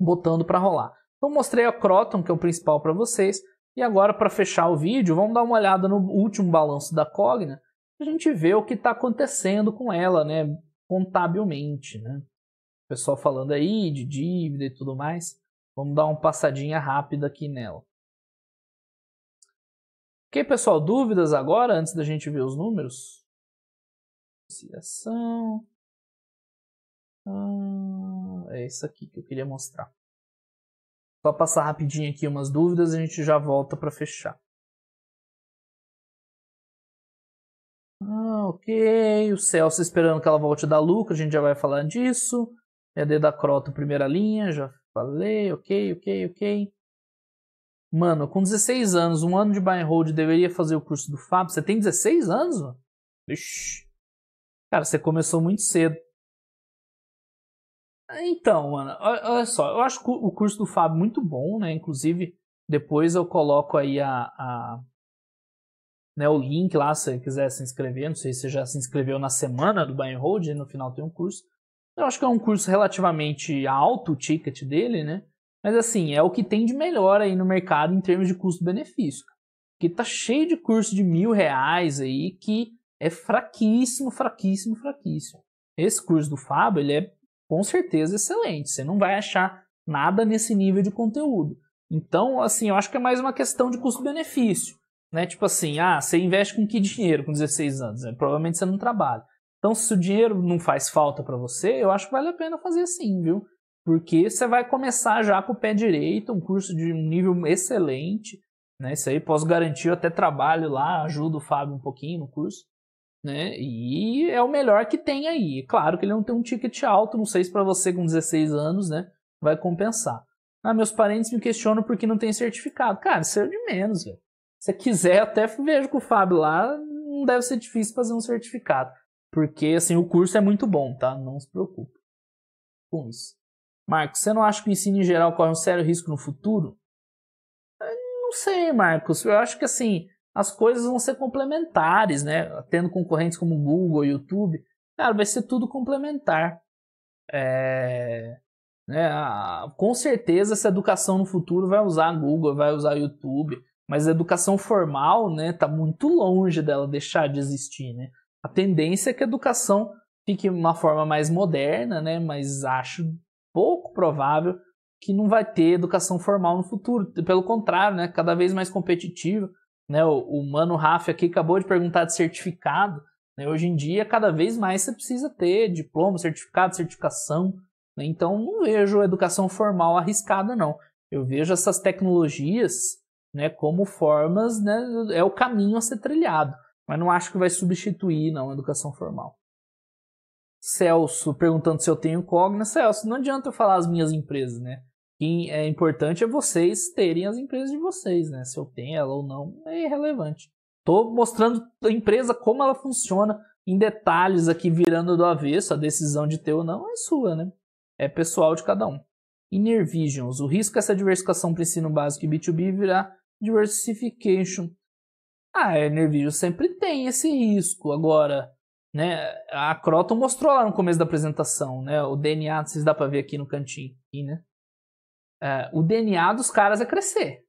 Speaker 1: botando para rolar. Então, mostrei a Croton, que é o principal para vocês. E agora, para fechar o vídeo, vamos dar uma olhada no último balanço da Cogna, para a gente ver o que está acontecendo com ela, né, contabilmente, né pessoal falando aí de dívida e tudo mais. Vamos dar uma passadinha rápida aqui nela. Ok, pessoal, dúvidas agora antes da gente ver os
Speaker 2: números? Conciliação. Ah, é isso aqui que eu queria mostrar. Só passar rapidinho aqui umas dúvidas e a gente já volta para fechar.
Speaker 1: Ah, ok. O Celso esperando que ela volte da lucro, a gente já vai falar disso. É ED da Croto, primeira linha, já falei, ok, ok, ok. Mano, com 16 anos, um ano de buy and hold, deveria fazer o curso do Fábio. Você tem 16 anos, mano? Ixi. Cara, você começou muito cedo. Então, mano, olha só, eu acho o curso do Fábio muito bom, né? Inclusive, depois eu coloco aí a, a né, o link lá, se você quiser se inscrever, não sei se você já se inscreveu na semana do buy and hold, né? no final tem um curso. Eu acho que é um curso relativamente alto o ticket dele, né? Mas assim, é o que tem de melhor aí no mercado em termos de custo-benefício. Porque tá cheio de curso de mil reais aí que é fraquíssimo, fraquíssimo, fraquíssimo. Esse curso do Fábio, ele é com certeza excelente. Você não vai achar nada nesse nível de conteúdo. Então, assim, eu acho que é mais uma questão de custo-benefício. Né? Tipo assim, ah, você investe com que dinheiro com 16 anos? Né? Provavelmente você não trabalha. Então, se o dinheiro não faz falta para você, eu acho que vale a pena fazer sim, viu? Porque você vai começar já com o pé direito, um curso de um nível excelente, né? Isso aí posso garantir, eu até trabalho lá, ajudo o Fábio um pouquinho no curso, né? E é o melhor que tem aí. Claro que ele não tem um ticket alto, não sei se para você com 16 anos, né, vai compensar. Ah, meus parentes me questionam porque não tem certificado. Cara, isso é de menos, velho. Se quiser, até vejo com o Fábio lá, não deve ser difícil fazer um certificado. Porque, assim, o curso é muito bom, tá? Não se preocupe com isso. Marcos, você não acha que o ensino em geral corre um sério risco no futuro? Ah, não sei, Marcos. Eu acho que, assim, as coisas vão ser complementares, né? Tendo concorrentes como Google, YouTube, cara, vai ser tudo complementar. É, né, com certeza essa educação no futuro vai usar Google, vai usar YouTube, mas a educação formal, né, tá muito longe dela deixar de existir, né? A tendência é que a educação fique uma forma mais moderna, né? Mas acho pouco provável que não vai ter educação formal no futuro. Pelo contrário, né? Cada vez mais competitivo. Né? O, o Mano Rafa aqui acabou de perguntar de certificado. Né? Hoje em dia, cada vez mais você precisa ter diploma, certificado, certificação. Né? Então, não vejo a educação formal arriscada, não. Eu vejo essas tecnologias né, como formas, né, é o caminho a ser trilhado. Mas não acho que vai substituir, não, a educação formal. Celso perguntando se eu tenho Cogna. Celso, não adianta eu falar as minhas empresas, né? que é importante é vocês terem as empresas de vocês, né? Se eu tenho ela ou não, é irrelevante. Estou mostrando a empresa, como ela funciona, em detalhes aqui, virando do avesso. A decisão de ter ou não é sua, né? É pessoal de cada um. e Visions. O risco essa diversificação para ensino básico e B2B virá diversification. Ah, a Enervio sempre tem esse risco. Agora, né, a Croton mostrou lá no começo da apresentação, né, o DNA, vocês dá para ver aqui no cantinho, aqui, né? É, o DNA dos caras é crescer.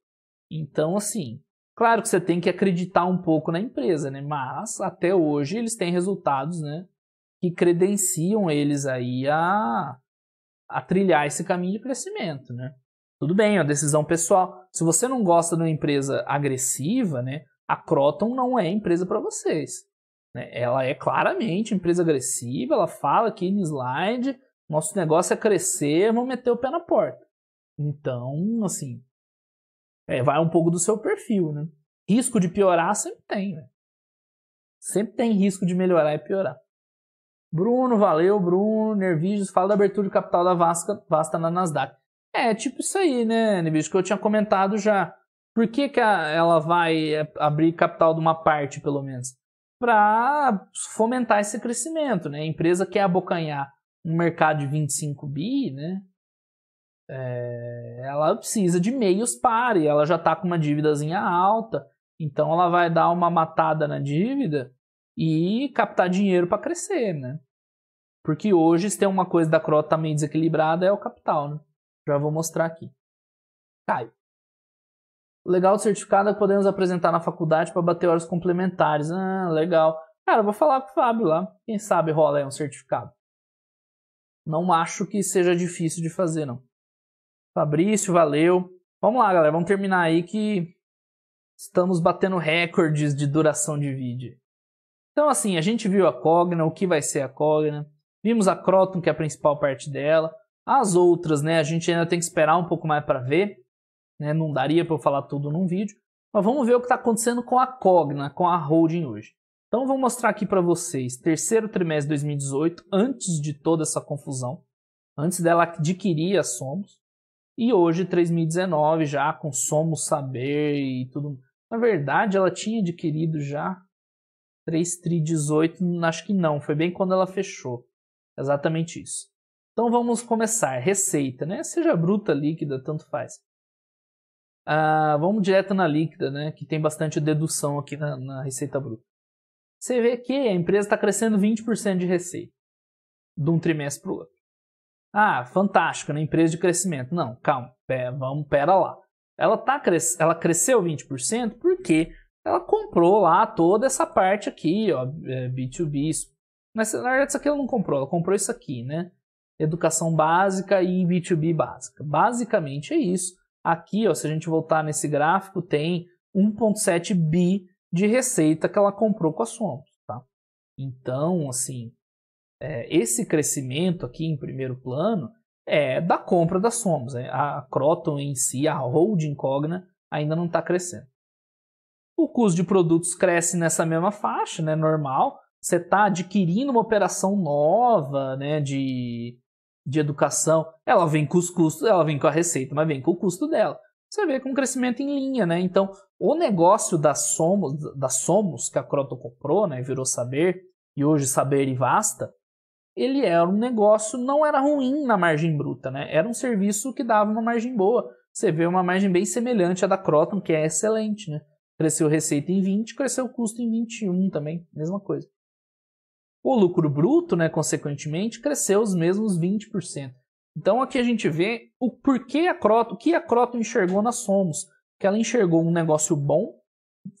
Speaker 1: Então, assim, claro que você tem que acreditar um pouco na empresa, né? Mas até hoje eles têm resultados, né, que credenciam eles aí a a trilhar esse caminho de crescimento, né? Tudo bem, é uma decisão pessoal. Se você não gosta de uma empresa agressiva, né? a Croton não é empresa para vocês. Né? Ela é claramente empresa agressiva, ela fala aqui no slide, nosso negócio é crescer, vamos meter o pé na porta. Então, assim, é, vai um pouco do seu perfil, né? Risco de piorar sempre tem, né? Sempre tem risco de melhorar e piorar. Bruno, valeu, Bruno. Nervígios, fala da abertura de capital da Vasca, Vasta na Nasdaq. É, tipo isso aí, né, Nervígios, que eu tinha comentado já. Por que, que a, ela vai eh, abrir capital de uma parte, pelo menos? Para fomentar esse crescimento, né? A empresa quer abocanhar um mercado de 25 bi, né? É, ela precisa de meios para, e ela já está com uma dívidazinha alta, então ela vai dar uma matada na dívida e captar dinheiro para crescer, né? Porque hoje, se tem uma coisa da Crota meio desequilibrada, é o capital, né? Já vou mostrar aqui. Caio. O legal do certificado é que podemos apresentar na faculdade para bater horas complementares. Ah, legal. Cara, vou falar com o Fábio lá. Quem sabe rola aí um certificado. Não acho que seja difícil de fazer, não. Fabrício, valeu. Vamos lá, galera. Vamos terminar aí que estamos batendo recordes de duração de vídeo. Então, assim, a gente viu a Cogna, o que vai ser a Cogna. Vimos a Croton, que é a principal parte dela. As outras, né, a gente ainda tem que esperar um pouco mais para ver né? não daria para eu falar tudo num vídeo, mas vamos ver o que está acontecendo com a Cogna, com a holding hoje. Então vou mostrar aqui para vocês terceiro trimestre de 2018, antes de toda essa confusão, antes dela adquirir a Somos, e hoje 2019 já com Somos Saber e tudo. Na verdade, ela tinha adquirido já 3 acho que não, foi bem quando ela fechou. Exatamente isso. Então vamos começar. Receita, né? Seja bruta, líquida, tanto faz. Uh, vamos direto na líquida, né, que tem bastante dedução aqui na, na receita bruta. Você vê que a empresa está crescendo 20% de receita de um trimestre para o outro. Ah, fantástico, né? empresa de crescimento. Não, calma, pera, vamos, pera lá. Ela, tá cres... ela cresceu 20% porque ela comprou lá toda essa parte aqui, ó, B2B. É, isso. Mas na verdade isso aqui ela não comprou, ela comprou isso aqui, né? Educação básica e B2B básica. Basicamente é isso. Aqui, ó, se a gente voltar nesse gráfico, tem 1,7 bi de receita que ela comprou com a Somos. Tá? Então, assim, é, esse crescimento aqui em primeiro plano é da compra da Somos. Né? A Croton em si, a holding Cogna, ainda não está crescendo. O custo de produtos cresce nessa mesma faixa, né? normal. Você está adquirindo uma operação nova né? de de educação, ela vem com os custos, ela vem com a receita, mas vem com o custo dela. Você vê com é um crescimento em linha, né? Então, o negócio da Somos, da Somos que a Croton comprou, né, virou Saber, e hoje Saber e Vasta, ele era um negócio, não era ruim na margem bruta, né? Era um serviço que dava uma margem boa. Você vê uma margem bem semelhante à da Croton, que é excelente, né? Cresceu receita em 20, cresceu custo em 21 também, mesma coisa. O lucro bruto, né, consequentemente, cresceu os mesmos 20%. Então aqui a gente vê o porquê a Croto, o que a Croto enxergou na Somos, que ela enxergou um negócio bom,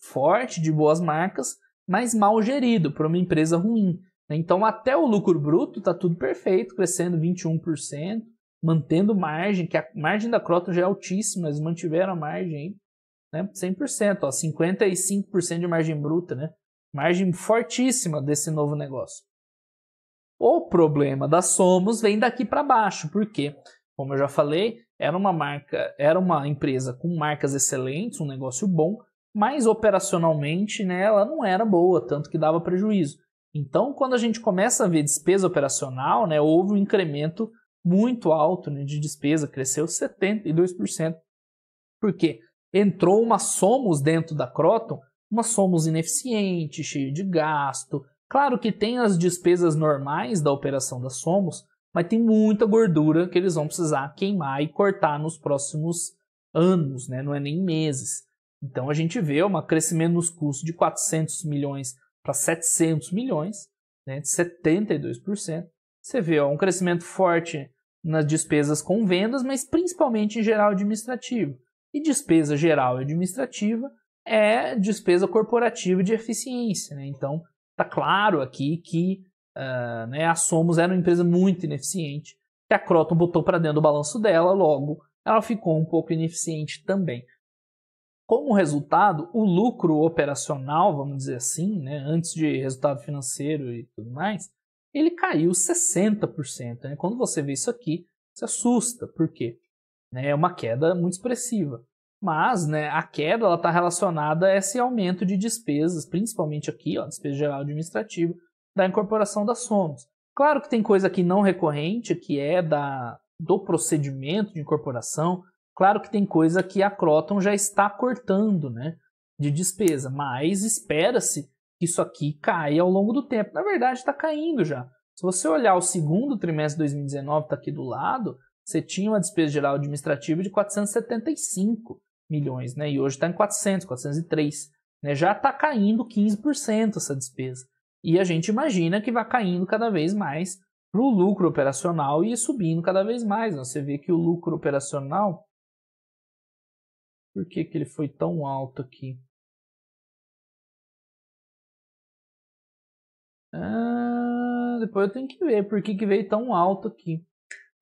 Speaker 1: forte, de boas marcas, mas mal gerido por uma empresa ruim. Né. Então até o lucro bruto está tudo perfeito, crescendo 21%, mantendo margem, que a margem da Croto já é altíssima, eles mantiveram a margem né, 100%, ó, 55% de margem bruta, né? Margem fortíssima desse novo negócio. O problema da Somos vem daqui para baixo, porque, como eu já falei, era uma marca, era uma empresa com marcas excelentes, um negócio bom, mas operacionalmente né, ela não era boa, tanto que dava prejuízo. Então, quando a gente começa a ver despesa operacional, né, houve um incremento muito alto né, de despesa, cresceu 72%. quê? entrou uma Somos dentro da Croton nós somos ineficientes, cheio de gasto. Claro que tem as despesas normais da operação da Somos, mas tem muita gordura que eles vão precisar queimar e cortar nos próximos anos, né? não é nem meses. Então a gente vê um crescimento nos custos de 400 milhões para 700 milhões, né? de 72%. Você vê ó, um crescimento forte nas despesas com vendas, mas principalmente em geral administrativo. E despesa geral e administrativa é despesa corporativa de eficiência. Né? Então, está claro aqui que uh, né, a Somos era uma empresa muito ineficiente, que a Croton botou para dentro do balanço dela, logo ela ficou um pouco ineficiente também. Como resultado, o lucro operacional, vamos dizer assim, né, antes de resultado financeiro e tudo mais, ele caiu 60%. Né? Quando você vê isso aqui, se assusta, porque né, é uma queda muito expressiva. Mas né, a queda está relacionada a esse aumento de despesas, principalmente aqui, ó, despesa geral administrativa, da incorporação das SOMOS. Claro que tem coisa aqui não recorrente, que é da, do procedimento de incorporação. Claro que tem coisa que a Croton já está cortando né, de despesa, mas espera-se que isso aqui caia ao longo do tempo. Na verdade, está caindo já. Se você olhar o segundo trimestre de 2019, está aqui do lado, você tinha uma despesa geral administrativa de 475 milhões, né? E hoje está em 400, 403. Né? Já está caindo 15% essa despesa. E a gente imagina que vai caindo cada vez mais para o lucro operacional e subindo cada vez mais. Né? Você vê que o lucro operacional. Por que, que ele
Speaker 2: foi tão alto aqui?
Speaker 1: Ah, depois eu tenho que ver por que, que veio tão alto aqui.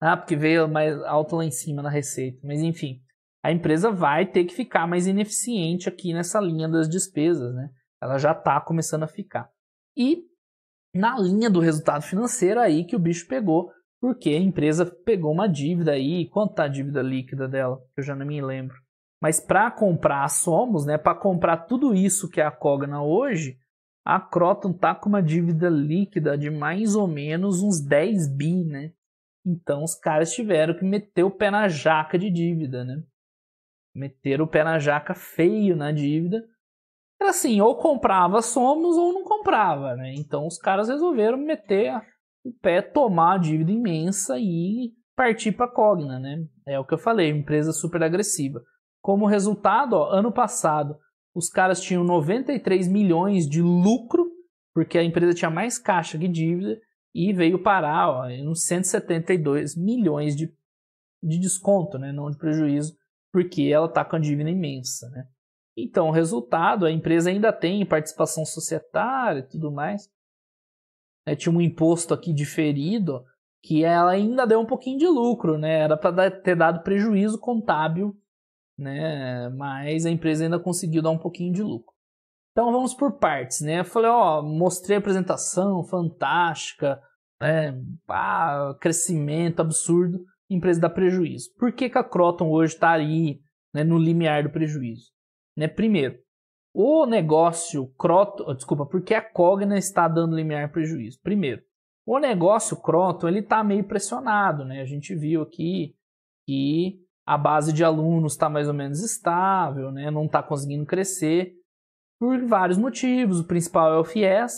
Speaker 1: Ah, porque veio mais alto lá em cima na receita. Mas enfim a empresa vai ter que ficar mais ineficiente aqui nessa linha das despesas, né? Ela já está começando a ficar. E na linha do resultado financeiro aí que o bicho pegou, porque a empresa pegou uma dívida aí, quanto está a dívida líquida dela? Eu já não me lembro. Mas para comprar a Somos, né, para comprar tudo isso que é a Cogna hoje, a Croton tá com uma dívida líquida de mais ou menos uns 10 bi, né? Então os caras tiveram que meter o pé na jaca de dívida, né? meter o pé na jaca feio na dívida. Era assim, ou comprava Somos ou não comprava, né? Então os caras resolveram meter o pé, tomar a dívida imensa e partir para Cogna, né? É o que eu falei, empresa super agressiva. Como resultado, ó, ano passado os caras tinham 93 milhões de lucro, porque a empresa tinha mais caixa que dívida, e veio parar ó, uns 172 milhões de, de desconto, né, não de prejuízo, porque ela está com a dívida imensa. Né? Então, o resultado, a empresa ainda tem participação societária e tudo mais. Né? tinha um imposto aqui diferido, que ela ainda deu um pouquinho de lucro, né? Era para ter dado prejuízo contábil, né? Mas a empresa ainda conseguiu dar um pouquinho de lucro. Então vamos por partes, né? Eu falei, ó, mostrei a apresentação fantástica, né? Ah, crescimento absurdo empresa dá prejuízo. Por que, que a Croton hoje está aí né, no limiar do prejuízo? Né, primeiro, o negócio Croton, oh, desculpa, porque a Cogna está dando limiar prejuízo? Primeiro, o negócio Croton ele está meio pressionado, né? A gente viu aqui que a base de alunos está mais ou menos estável, né? Não está conseguindo crescer por vários motivos. O principal é o FIES,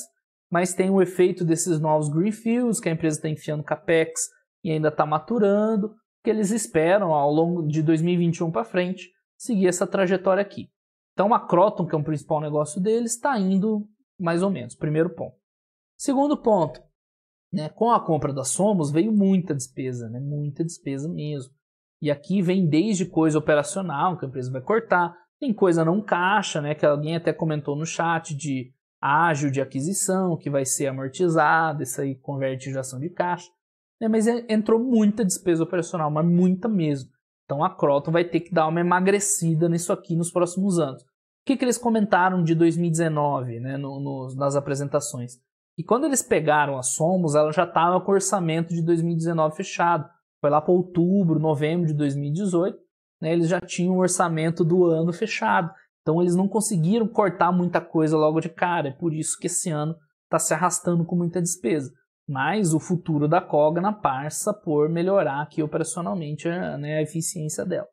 Speaker 1: mas tem o efeito desses novos greenfields que a empresa está enfiando capex e ainda está maturando, que eles esperam ao longo de 2021 para frente seguir essa trajetória aqui. Então a Croton, que é o principal negócio deles, está indo mais ou menos, primeiro ponto. Segundo ponto, né, com a compra da Somos veio muita despesa, né, muita despesa mesmo. E aqui vem desde coisa operacional, que a empresa vai cortar, tem coisa não caixa, né, que alguém até comentou no chat de ágil de aquisição, que vai ser amortizado, isso aí converte em geração de caixa né? mas entrou muita despesa operacional, mas muita mesmo. Então a Croton vai ter que dar uma emagrecida nisso aqui nos próximos anos. O que, que eles comentaram de 2019 né, no, no, nas apresentações? E quando eles pegaram a Somos, ela já estava com o orçamento de 2019 fechado. Foi lá para outubro, novembro de 2018, né, eles já tinham o orçamento do ano fechado. Então eles não conseguiram cortar muita coisa logo de cara. É por isso que esse ano está se arrastando com muita despesa mas o futuro da Cogna passa por melhorar aqui operacionalmente a, né, a eficiência dela.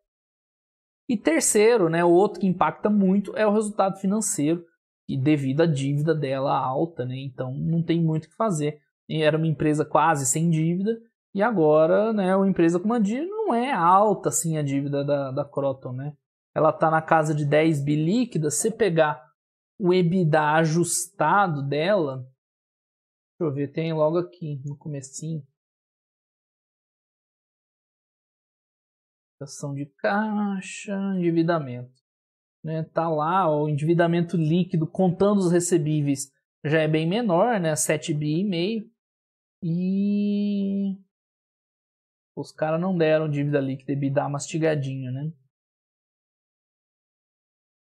Speaker 1: E terceiro, né, o outro que impacta muito é o resultado financeiro, e devido à dívida dela alta, né, então não tem muito o que fazer. Era uma empresa quase sem dívida, e agora né, uma empresa com uma dívida não é alta assim a dívida da, da Croton. Né? Ela está na casa de 10 bilíquidas, líquida, se pegar o EBITDA ajustado dela,
Speaker 2: Deixa eu ver, tem logo aqui no comecinho.
Speaker 1: Ação de caixa, endividamento. Né, tá lá o endividamento líquido contando os recebíveis já é bem menor, né? 7 bi e meio. E os caras não deram dívida líquida e bidar mastigadinho, né?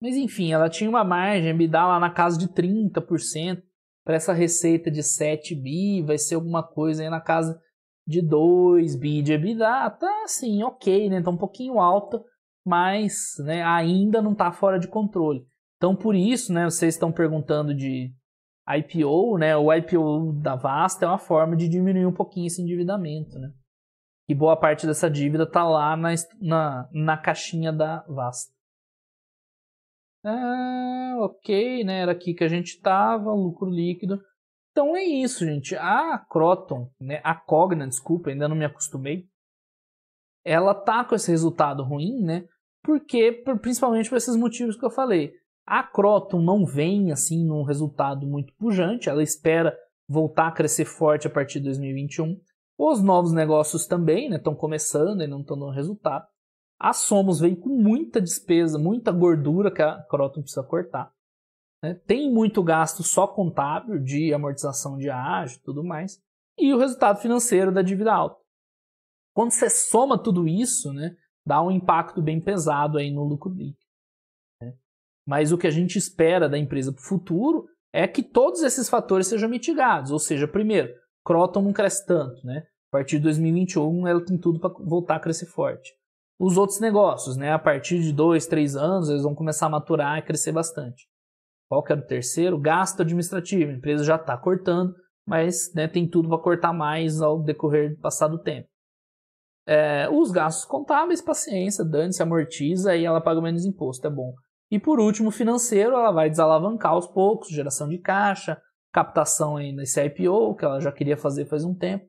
Speaker 1: Mas enfim, ela tinha uma margem me dá lá na casa de 30% para essa receita de 7 bi, vai ser alguma coisa aí na casa de 2 bi de EBITDA, tá assim, ok, né? Tá um pouquinho alta, mas né, ainda não está fora de controle. Então, por isso, né, vocês estão perguntando de IPO, né? O IPO da Vasta é uma forma de diminuir um pouquinho esse endividamento, né? E boa parte dessa dívida está lá na, na, na caixinha da Vasta ah, ok, né? Era aqui que a gente estava, lucro líquido. Então é isso, gente. A Croton, né? A Cogna, desculpa, ainda não me acostumei. Ela tá com esse resultado ruim, né? Porque, por, principalmente por esses motivos que eu falei. A Croton não vem assim num resultado muito pujante, ela espera voltar a crescer forte a partir de 2021. Os novos negócios também, né, estão começando e não estão dando resultado. A ah, Somos veio com muita despesa, muita gordura que a Croton precisa cortar. Né? Tem muito gasto só contábil de amortização de ágio e tudo mais. E o resultado financeiro da dívida alta. Quando você soma tudo isso, né, dá um impacto bem pesado aí no lucro líquido. Né? Mas o que a gente espera da empresa para o futuro é que todos esses fatores sejam mitigados. Ou seja, primeiro, Croton não cresce tanto, né? A partir de 2021 ela tem tudo para voltar a crescer forte os outros negócios, né? A partir de dois, três anos, eles vão começar a maturar e crescer bastante. Qual que era o terceiro? Gasto administrativo. A empresa já está cortando, mas né, tem tudo para cortar mais ao decorrer do passado tempo. É, os gastos contábeis, paciência, dane-se, amortiza e ela paga menos imposto, é bom. E por último, financeiro, ela vai desalavancar aos poucos, geração de caixa, captação aí esse IPO, que ela já queria fazer faz um tempo,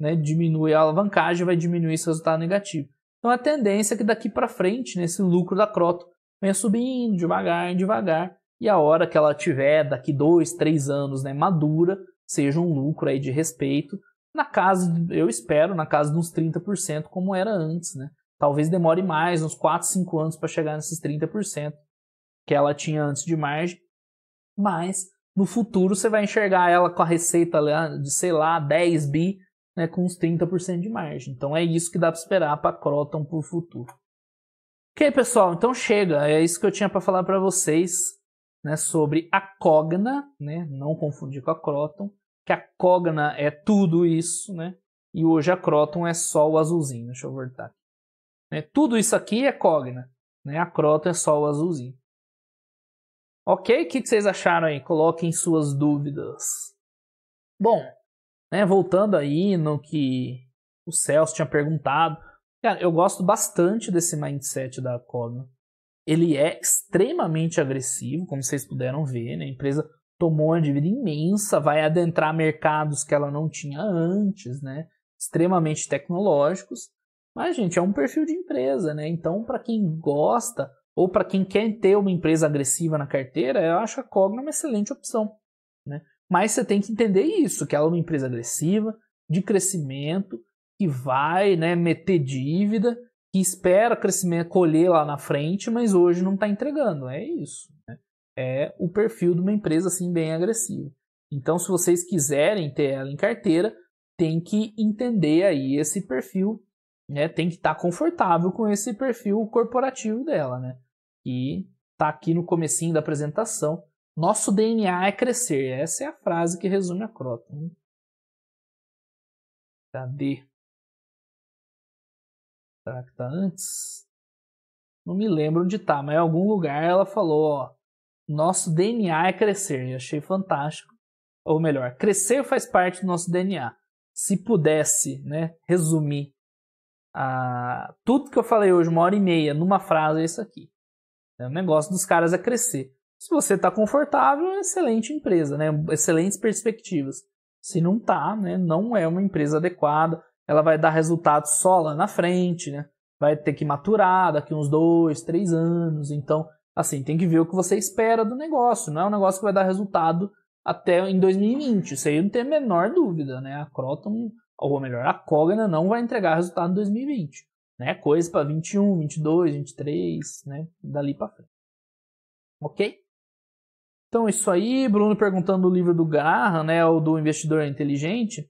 Speaker 1: né? diminui a alavancagem, vai diminuir esse resultado negativo. Então a tendência é que daqui para frente, nesse né, lucro da Croto, venha subindo devagar, devagar, e a hora que ela tiver daqui dois, três anos, né, madura, seja um lucro aí de respeito, na casa, eu espero, na casa de uns 30% como era antes, né? Talvez demore mais, uns 4, 5 anos para chegar nesses 30% que ela tinha antes de margem, mas no futuro você vai enxergar ela com a receita de, sei lá, 10 bi, né, com uns 30% de margem. Então é isso que dá para esperar para a Croton para o futuro. Ok, pessoal, então chega. É isso que eu tinha para falar para vocês né, sobre a Cogna, né, não confundir com a Croton, que a Cogna é tudo isso, né, e hoje a Croton é só o azulzinho. Deixa eu voltar. Né, tudo isso aqui é Cogna, né, a Croton é só o azulzinho. Ok? O que vocês acharam aí? Coloquem suas dúvidas. Bom, né, voltando aí no que o Celso tinha perguntado, cara, eu gosto bastante desse mindset da Cogna. Ele é extremamente agressivo, como vocês puderam ver, né? A empresa tomou uma dívida imensa, vai adentrar mercados que ela não tinha antes, né? Extremamente tecnológicos. Mas, gente, é um perfil de empresa, né? Então, para quem gosta ou para quem quer ter uma empresa agressiva na carteira, eu acho a Cogna uma excelente opção. Mas você tem que entender isso, que ela é uma empresa agressiva, de crescimento, que vai né, meter dívida, que espera crescimento, colher lá na frente, mas hoje não está entregando. É isso. Né? É o perfil de uma empresa assim bem agressiva. Então, se vocês quiserem ter ela em carteira, tem que entender aí esse perfil, né? Tem que estar tá confortável com esse perfil corporativo dela, né? E tá aqui no comecinho da apresentação nosso DNA é crescer. Essa é a frase que
Speaker 2: resume a Croton. Cadê?
Speaker 1: Será que tá antes? Não me lembro onde tá, mas em algum lugar ela falou, ó, nosso DNA é crescer. Eu achei fantástico. Ou melhor, crescer faz parte do nosso DNA. Se pudesse, né, resumir a... tudo que eu falei hoje, uma hora e meia, numa frase, é isso aqui. É, o negócio dos caras é crescer. Se você está confortável, é excelente empresa, né? Excelentes perspectivas. Se não está, né? Não é uma empresa adequada. Ela vai dar resultado só lá na frente, né? Vai ter que maturar daqui uns dois, três anos. Então, assim, tem que ver o que você espera do negócio. Não é um negócio que vai dar resultado até em 2020. Isso aí não tem a menor dúvida, né? A Croton, ou melhor, a Cogna não vai entregar resultado em 2020, né? Coisa para 21, 22, 23, né? Dali para frente. OK? Então, isso aí, Bruno perguntando o livro do Garra, né, o do Investidor Inteligente.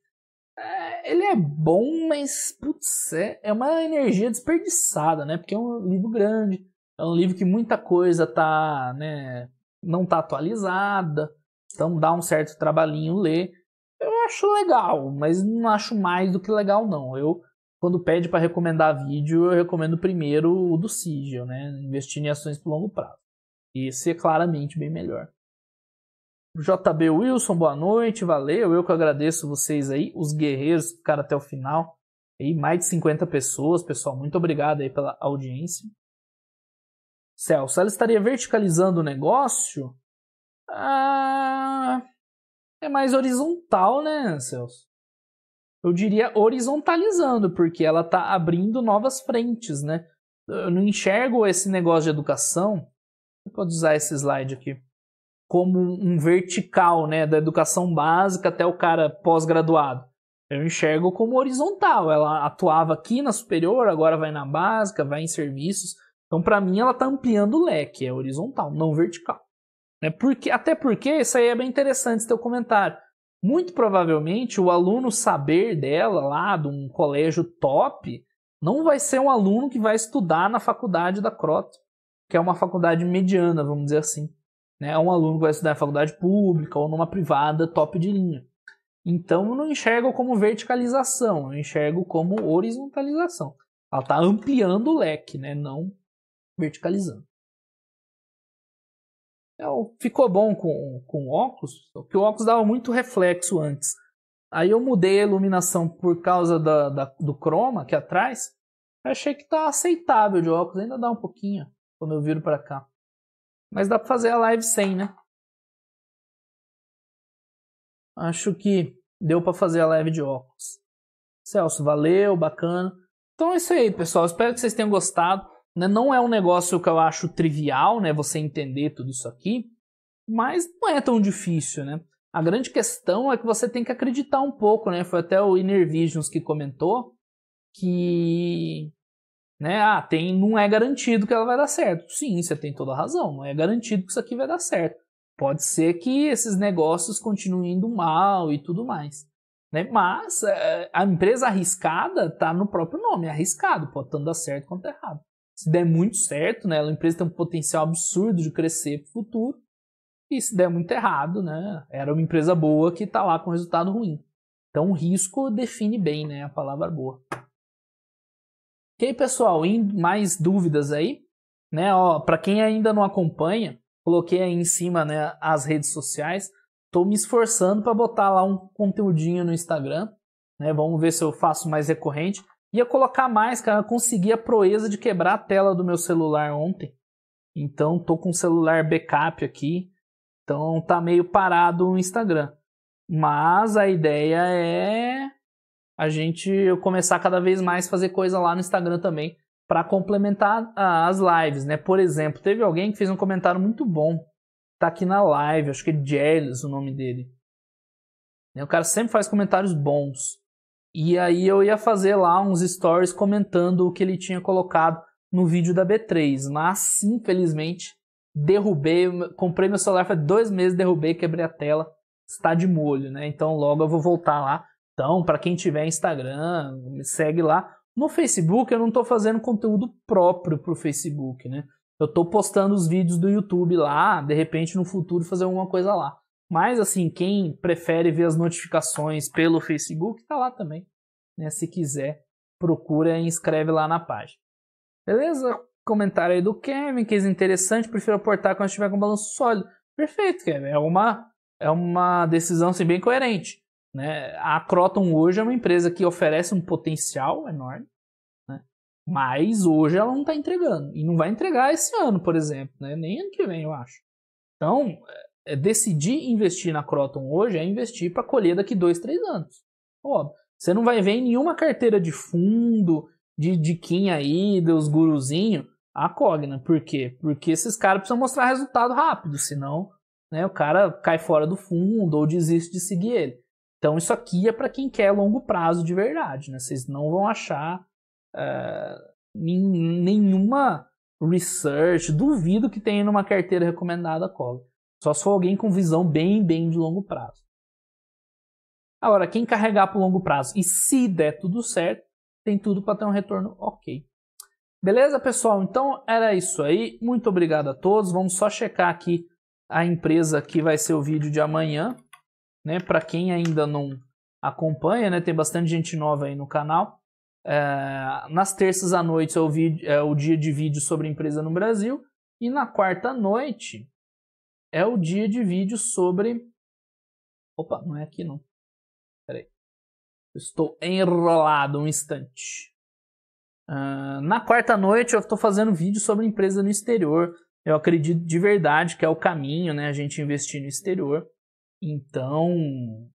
Speaker 1: É, ele é bom, mas, putz, é, é, uma energia desperdiçada, né? Porque é um livro grande, é um livro que muita coisa tá, né, não tá atualizada, então dá um certo trabalhinho ler. Eu acho legal, mas não acho mais do que legal, não. Eu, quando pede para recomendar vídeo, eu recomendo primeiro o do Sigil, né? Investir em ações por longo prazo. Esse é claramente bem melhor. JB Wilson, boa noite, valeu. Eu que agradeço vocês aí, os guerreiros que ficaram até o final. Aí mais de 50 pessoas, pessoal, muito obrigado aí pela audiência. Celso, ela estaria verticalizando o negócio? Ah, é mais horizontal, né, Celso? Eu diria horizontalizando, porque ela está abrindo novas frentes, né? Eu não enxergo esse negócio de educação. Eu posso usar esse slide aqui como um vertical, né, da educação básica até o cara pós-graduado. Eu enxergo como horizontal. Ela atuava aqui na superior, agora vai na básica, vai em serviços. Então, para mim, ela está ampliando o leque. É horizontal, não vertical. Né? Porque, até porque, isso aí é bem interessante esse teu comentário. Muito provavelmente, o aluno saber dela lá, de um colégio top, não vai ser um aluno que vai estudar na faculdade da Croto, que é uma faculdade mediana, vamos dizer assim. Né? Um aluno que vai estudar em faculdade pública ou numa privada top de linha. Então eu não enxergo como verticalização, eu enxergo como horizontalização. Ela está ampliando o leque, né? não verticalizando. Então, ficou bom com, com o óculos, porque o óculos dava muito reflexo antes. Aí eu mudei a iluminação por causa da, da do chroma aqui atrás. Eu achei que está aceitável de óculos, ainda dá um pouquinho quando eu viro para cá.
Speaker 2: Mas dá para fazer a live sem, né? Acho
Speaker 1: que deu para fazer a live de óculos. Celso, valeu, bacana. Então é isso aí, pessoal. Espero que vocês tenham gostado. Né? Não é um negócio que eu acho trivial, né? Você entender tudo isso aqui, mas não é tão difícil, né? A grande questão é que você tem que acreditar um pouco, né? Foi até o Inner Visions que comentou que né? Ah, tem, não é garantido que ela vai dar certo. Sim, você tem toda a razão, não é garantido que isso aqui vai dar certo. Pode ser que esses negócios continuem indo mal e tudo mais. Né? Mas eh, a empresa arriscada está no próprio nome, é arriscado, pode tanto dar certo quanto dar errado. Se der muito certo, né, a empresa tem um potencial absurdo de crescer para o futuro. E se der muito errado, né, era uma empresa boa que está lá com resultado ruim. Então, risco define bem né, a palavra boa. E aí, pessoal, mais dúvidas aí? Né, ó, para quem ainda não acompanha, coloquei aí em cima né, as redes sociais. Estou me esforçando para botar lá um conteúdinho no Instagram. Né, vamos ver se eu faço mais recorrente. Ia colocar mais, cara. Consegui a proeza de quebrar a tela do meu celular ontem. Então tô com o celular backup aqui. Então tá meio parado o Instagram. Mas a ideia é a gente começar cada vez mais a fazer coisa lá no Instagram também para complementar as lives, né? Por exemplo, teve alguém que fez um comentário muito bom, tá aqui na live, acho que é Jelis o nome dele. Né? O cara sempre faz comentários bons. E aí eu ia fazer lá uns stories comentando o que ele tinha colocado no vídeo da B3, mas infelizmente derrubei, comprei meu celular faz dois meses, derrubei, quebrei a tela, está de molho, né? Então logo eu vou voltar lá então, para quem tiver Instagram, me segue lá. No Facebook, eu não estou fazendo conteúdo próprio para o Facebook, né? Eu estou postando os vídeos do YouTube lá, de repente no futuro fazer alguma coisa lá. Mas, assim, quem prefere ver as notificações pelo Facebook, está lá também. Né? Se quiser, procura e inscreve lá na página. Beleza? Comentário aí do Kevin, que é interessante, prefiro aportar quando estiver com balanço sólido. Perfeito, Kevin. É uma, é uma decisão assim, bem coerente. Né? A Croton hoje é uma empresa que oferece um potencial enorme, né? mas hoje ela não está entregando. E não vai entregar esse ano, por exemplo, né? nem ano que vem, eu acho. Então, é, é decidir investir na Croton hoje é investir para colher daqui dois, três anos. Óbvio. Você não vai ver em nenhuma carteira de fundo, de diquinha aí, dos guruzinhos, a Cogna. Por quê? Porque esses caras precisam mostrar resultado rápido, senão né, o cara cai fora do fundo ou desiste de seguir ele. Então isso aqui é para quem quer longo prazo de verdade, né? Vocês não vão achar eh, nenhuma research, duvido que tenha numa carteira recomendada cobre. Só se for alguém com visão bem, bem de longo prazo. Agora, quem carregar para o longo prazo e se der tudo certo, tem tudo para ter um retorno ok. Beleza, pessoal? Então era isso aí. Muito obrigado a todos. Vamos só checar aqui a empresa que vai ser o vídeo de amanhã né? Para quem ainda não acompanha, né? Tem bastante gente nova aí no canal. É, nas terças à noite é o, vídeo, é o dia de vídeo sobre empresa no Brasil e na quarta noite é o dia de vídeo sobre. Opa, não é aqui não. Peraí. Estou enrolado um instante. Uh, na quarta noite eu estou fazendo vídeo sobre empresa no exterior. Eu acredito de verdade que é o caminho, né? A gente investir no exterior. Então,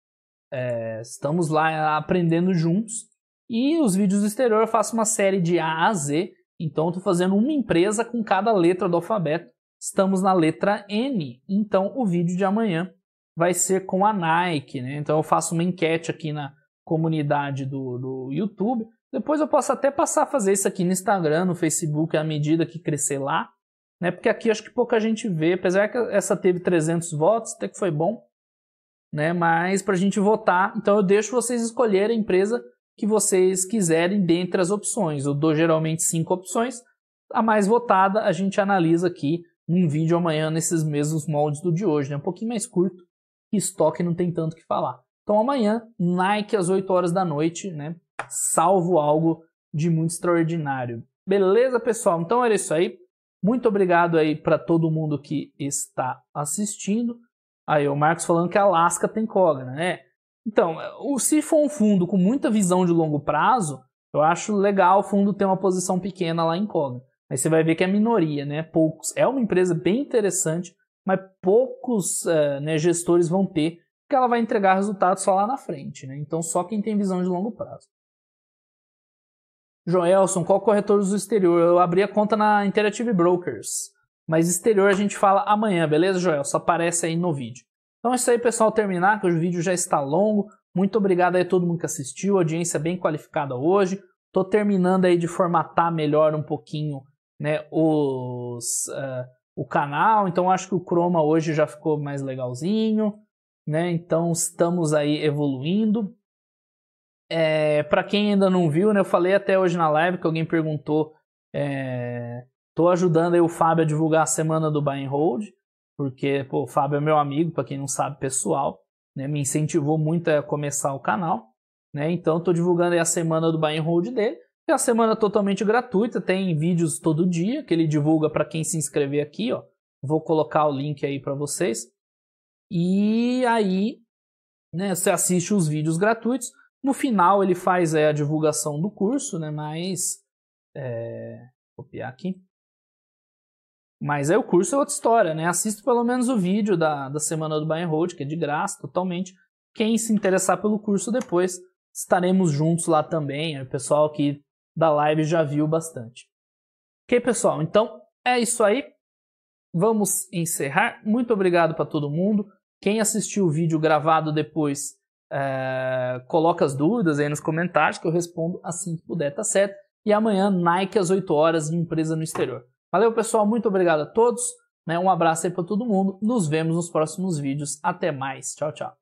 Speaker 1: é, estamos lá aprendendo juntos. E os vídeos do exterior eu faço uma série de A a Z. Então, estou fazendo uma empresa com cada letra do alfabeto. Estamos na letra N. Então, o vídeo de amanhã vai ser com a Nike. Né? Então, eu faço uma enquete aqui na comunidade do, do YouTube. Depois eu posso até passar a fazer isso aqui no Instagram, no Facebook, à medida que crescer lá. Né? Porque aqui acho que pouca gente vê. Apesar que essa teve 300 votos, até que foi bom né? Mas para a gente votar, então eu deixo vocês escolherem a empresa que vocês quiserem dentre as opções. Eu dou geralmente cinco opções. A mais votada a gente analisa aqui um vídeo amanhã nesses mesmos moldes do de hoje, né? Um pouquinho mais curto, estoque não tem tanto que falar. Então amanhã, Nike às 8 horas da noite, né? Salvo algo de muito extraordinário. Beleza, pessoal? Então era isso aí. Muito obrigado aí para todo mundo que está assistindo. Aí o Marcos falando que a Alaska tem cogra, né? Então, se for um fundo com muita visão de longo prazo, eu acho legal o fundo ter uma posição pequena lá em cogra. Mas você vai ver que é minoria, né? Poucos. É uma empresa bem interessante, mas poucos uh, né, gestores vão ter, porque ela vai entregar resultados só lá na frente, né? Então, só quem tem visão de longo prazo. Joelson, qual corretor do exterior? Eu abri a conta na Interactive Brokers. Mas exterior a gente fala amanhã, beleza, Joel? Só aparece aí no vídeo. Então é isso aí, pessoal. Terminar, que o vídeo já está longo. Muito obrigado aí a todo mundo que assistiu. Audiência bem qualificada hoje. Tô terminando aí de formatar melhor um pouquinho né, os, uh, o canal. Então acho que o Chroma hoje já ficou mais legalzinho. Né? Então estamos aí evoluindo. É, eh, para quem ainda não viu, né, eu falei até hoje na live que alguém perguntou é, Estou ajudando aí o Fábio a divulgar a semana do Buy and Hold, porque pô, o Fábio é meu amigo, para quem não sabe, pessoal, né? Me incentivou muito a começar o canal, né? Então estou divulgando aí a semana do Buy and Hold dele, que é a semana totalmente gratuita, tem vídeos todo dia que ele divulga para quem se inscrever aqui, ó. Vou colocar o link aí para vocês. E aí, né, você assiste os vídeos gratuitos. No final ele faz é, a divulgação do curso, né? Mas é, copiar aqui. Mas aí o curso é outra história, né? Assisto pelo menos o vídeo da, da semana do Buy and Hold, que é de graça, totalmente. Quem se interessar pelo curso depois, estaremos juntos lá também. O pessoal aqui da live já viu bastante. Ok, pessoal? Então é isso aí. Vamos encerrar. Muito obrigado para todo mundo. Quem assistiu o vídeo gravado depois, é, coloca as dúvidas aí nos comentários que eu respondo assim que puder, tá certo? E amanhã, Nike às 8 horas, empresa no exterior. Valeu, pessoal. Muito obrigado a todos. Né? Um abraço aí para todo mundo. Nos vemos nos próximos vídeos. Até mais. Tchau, tchau.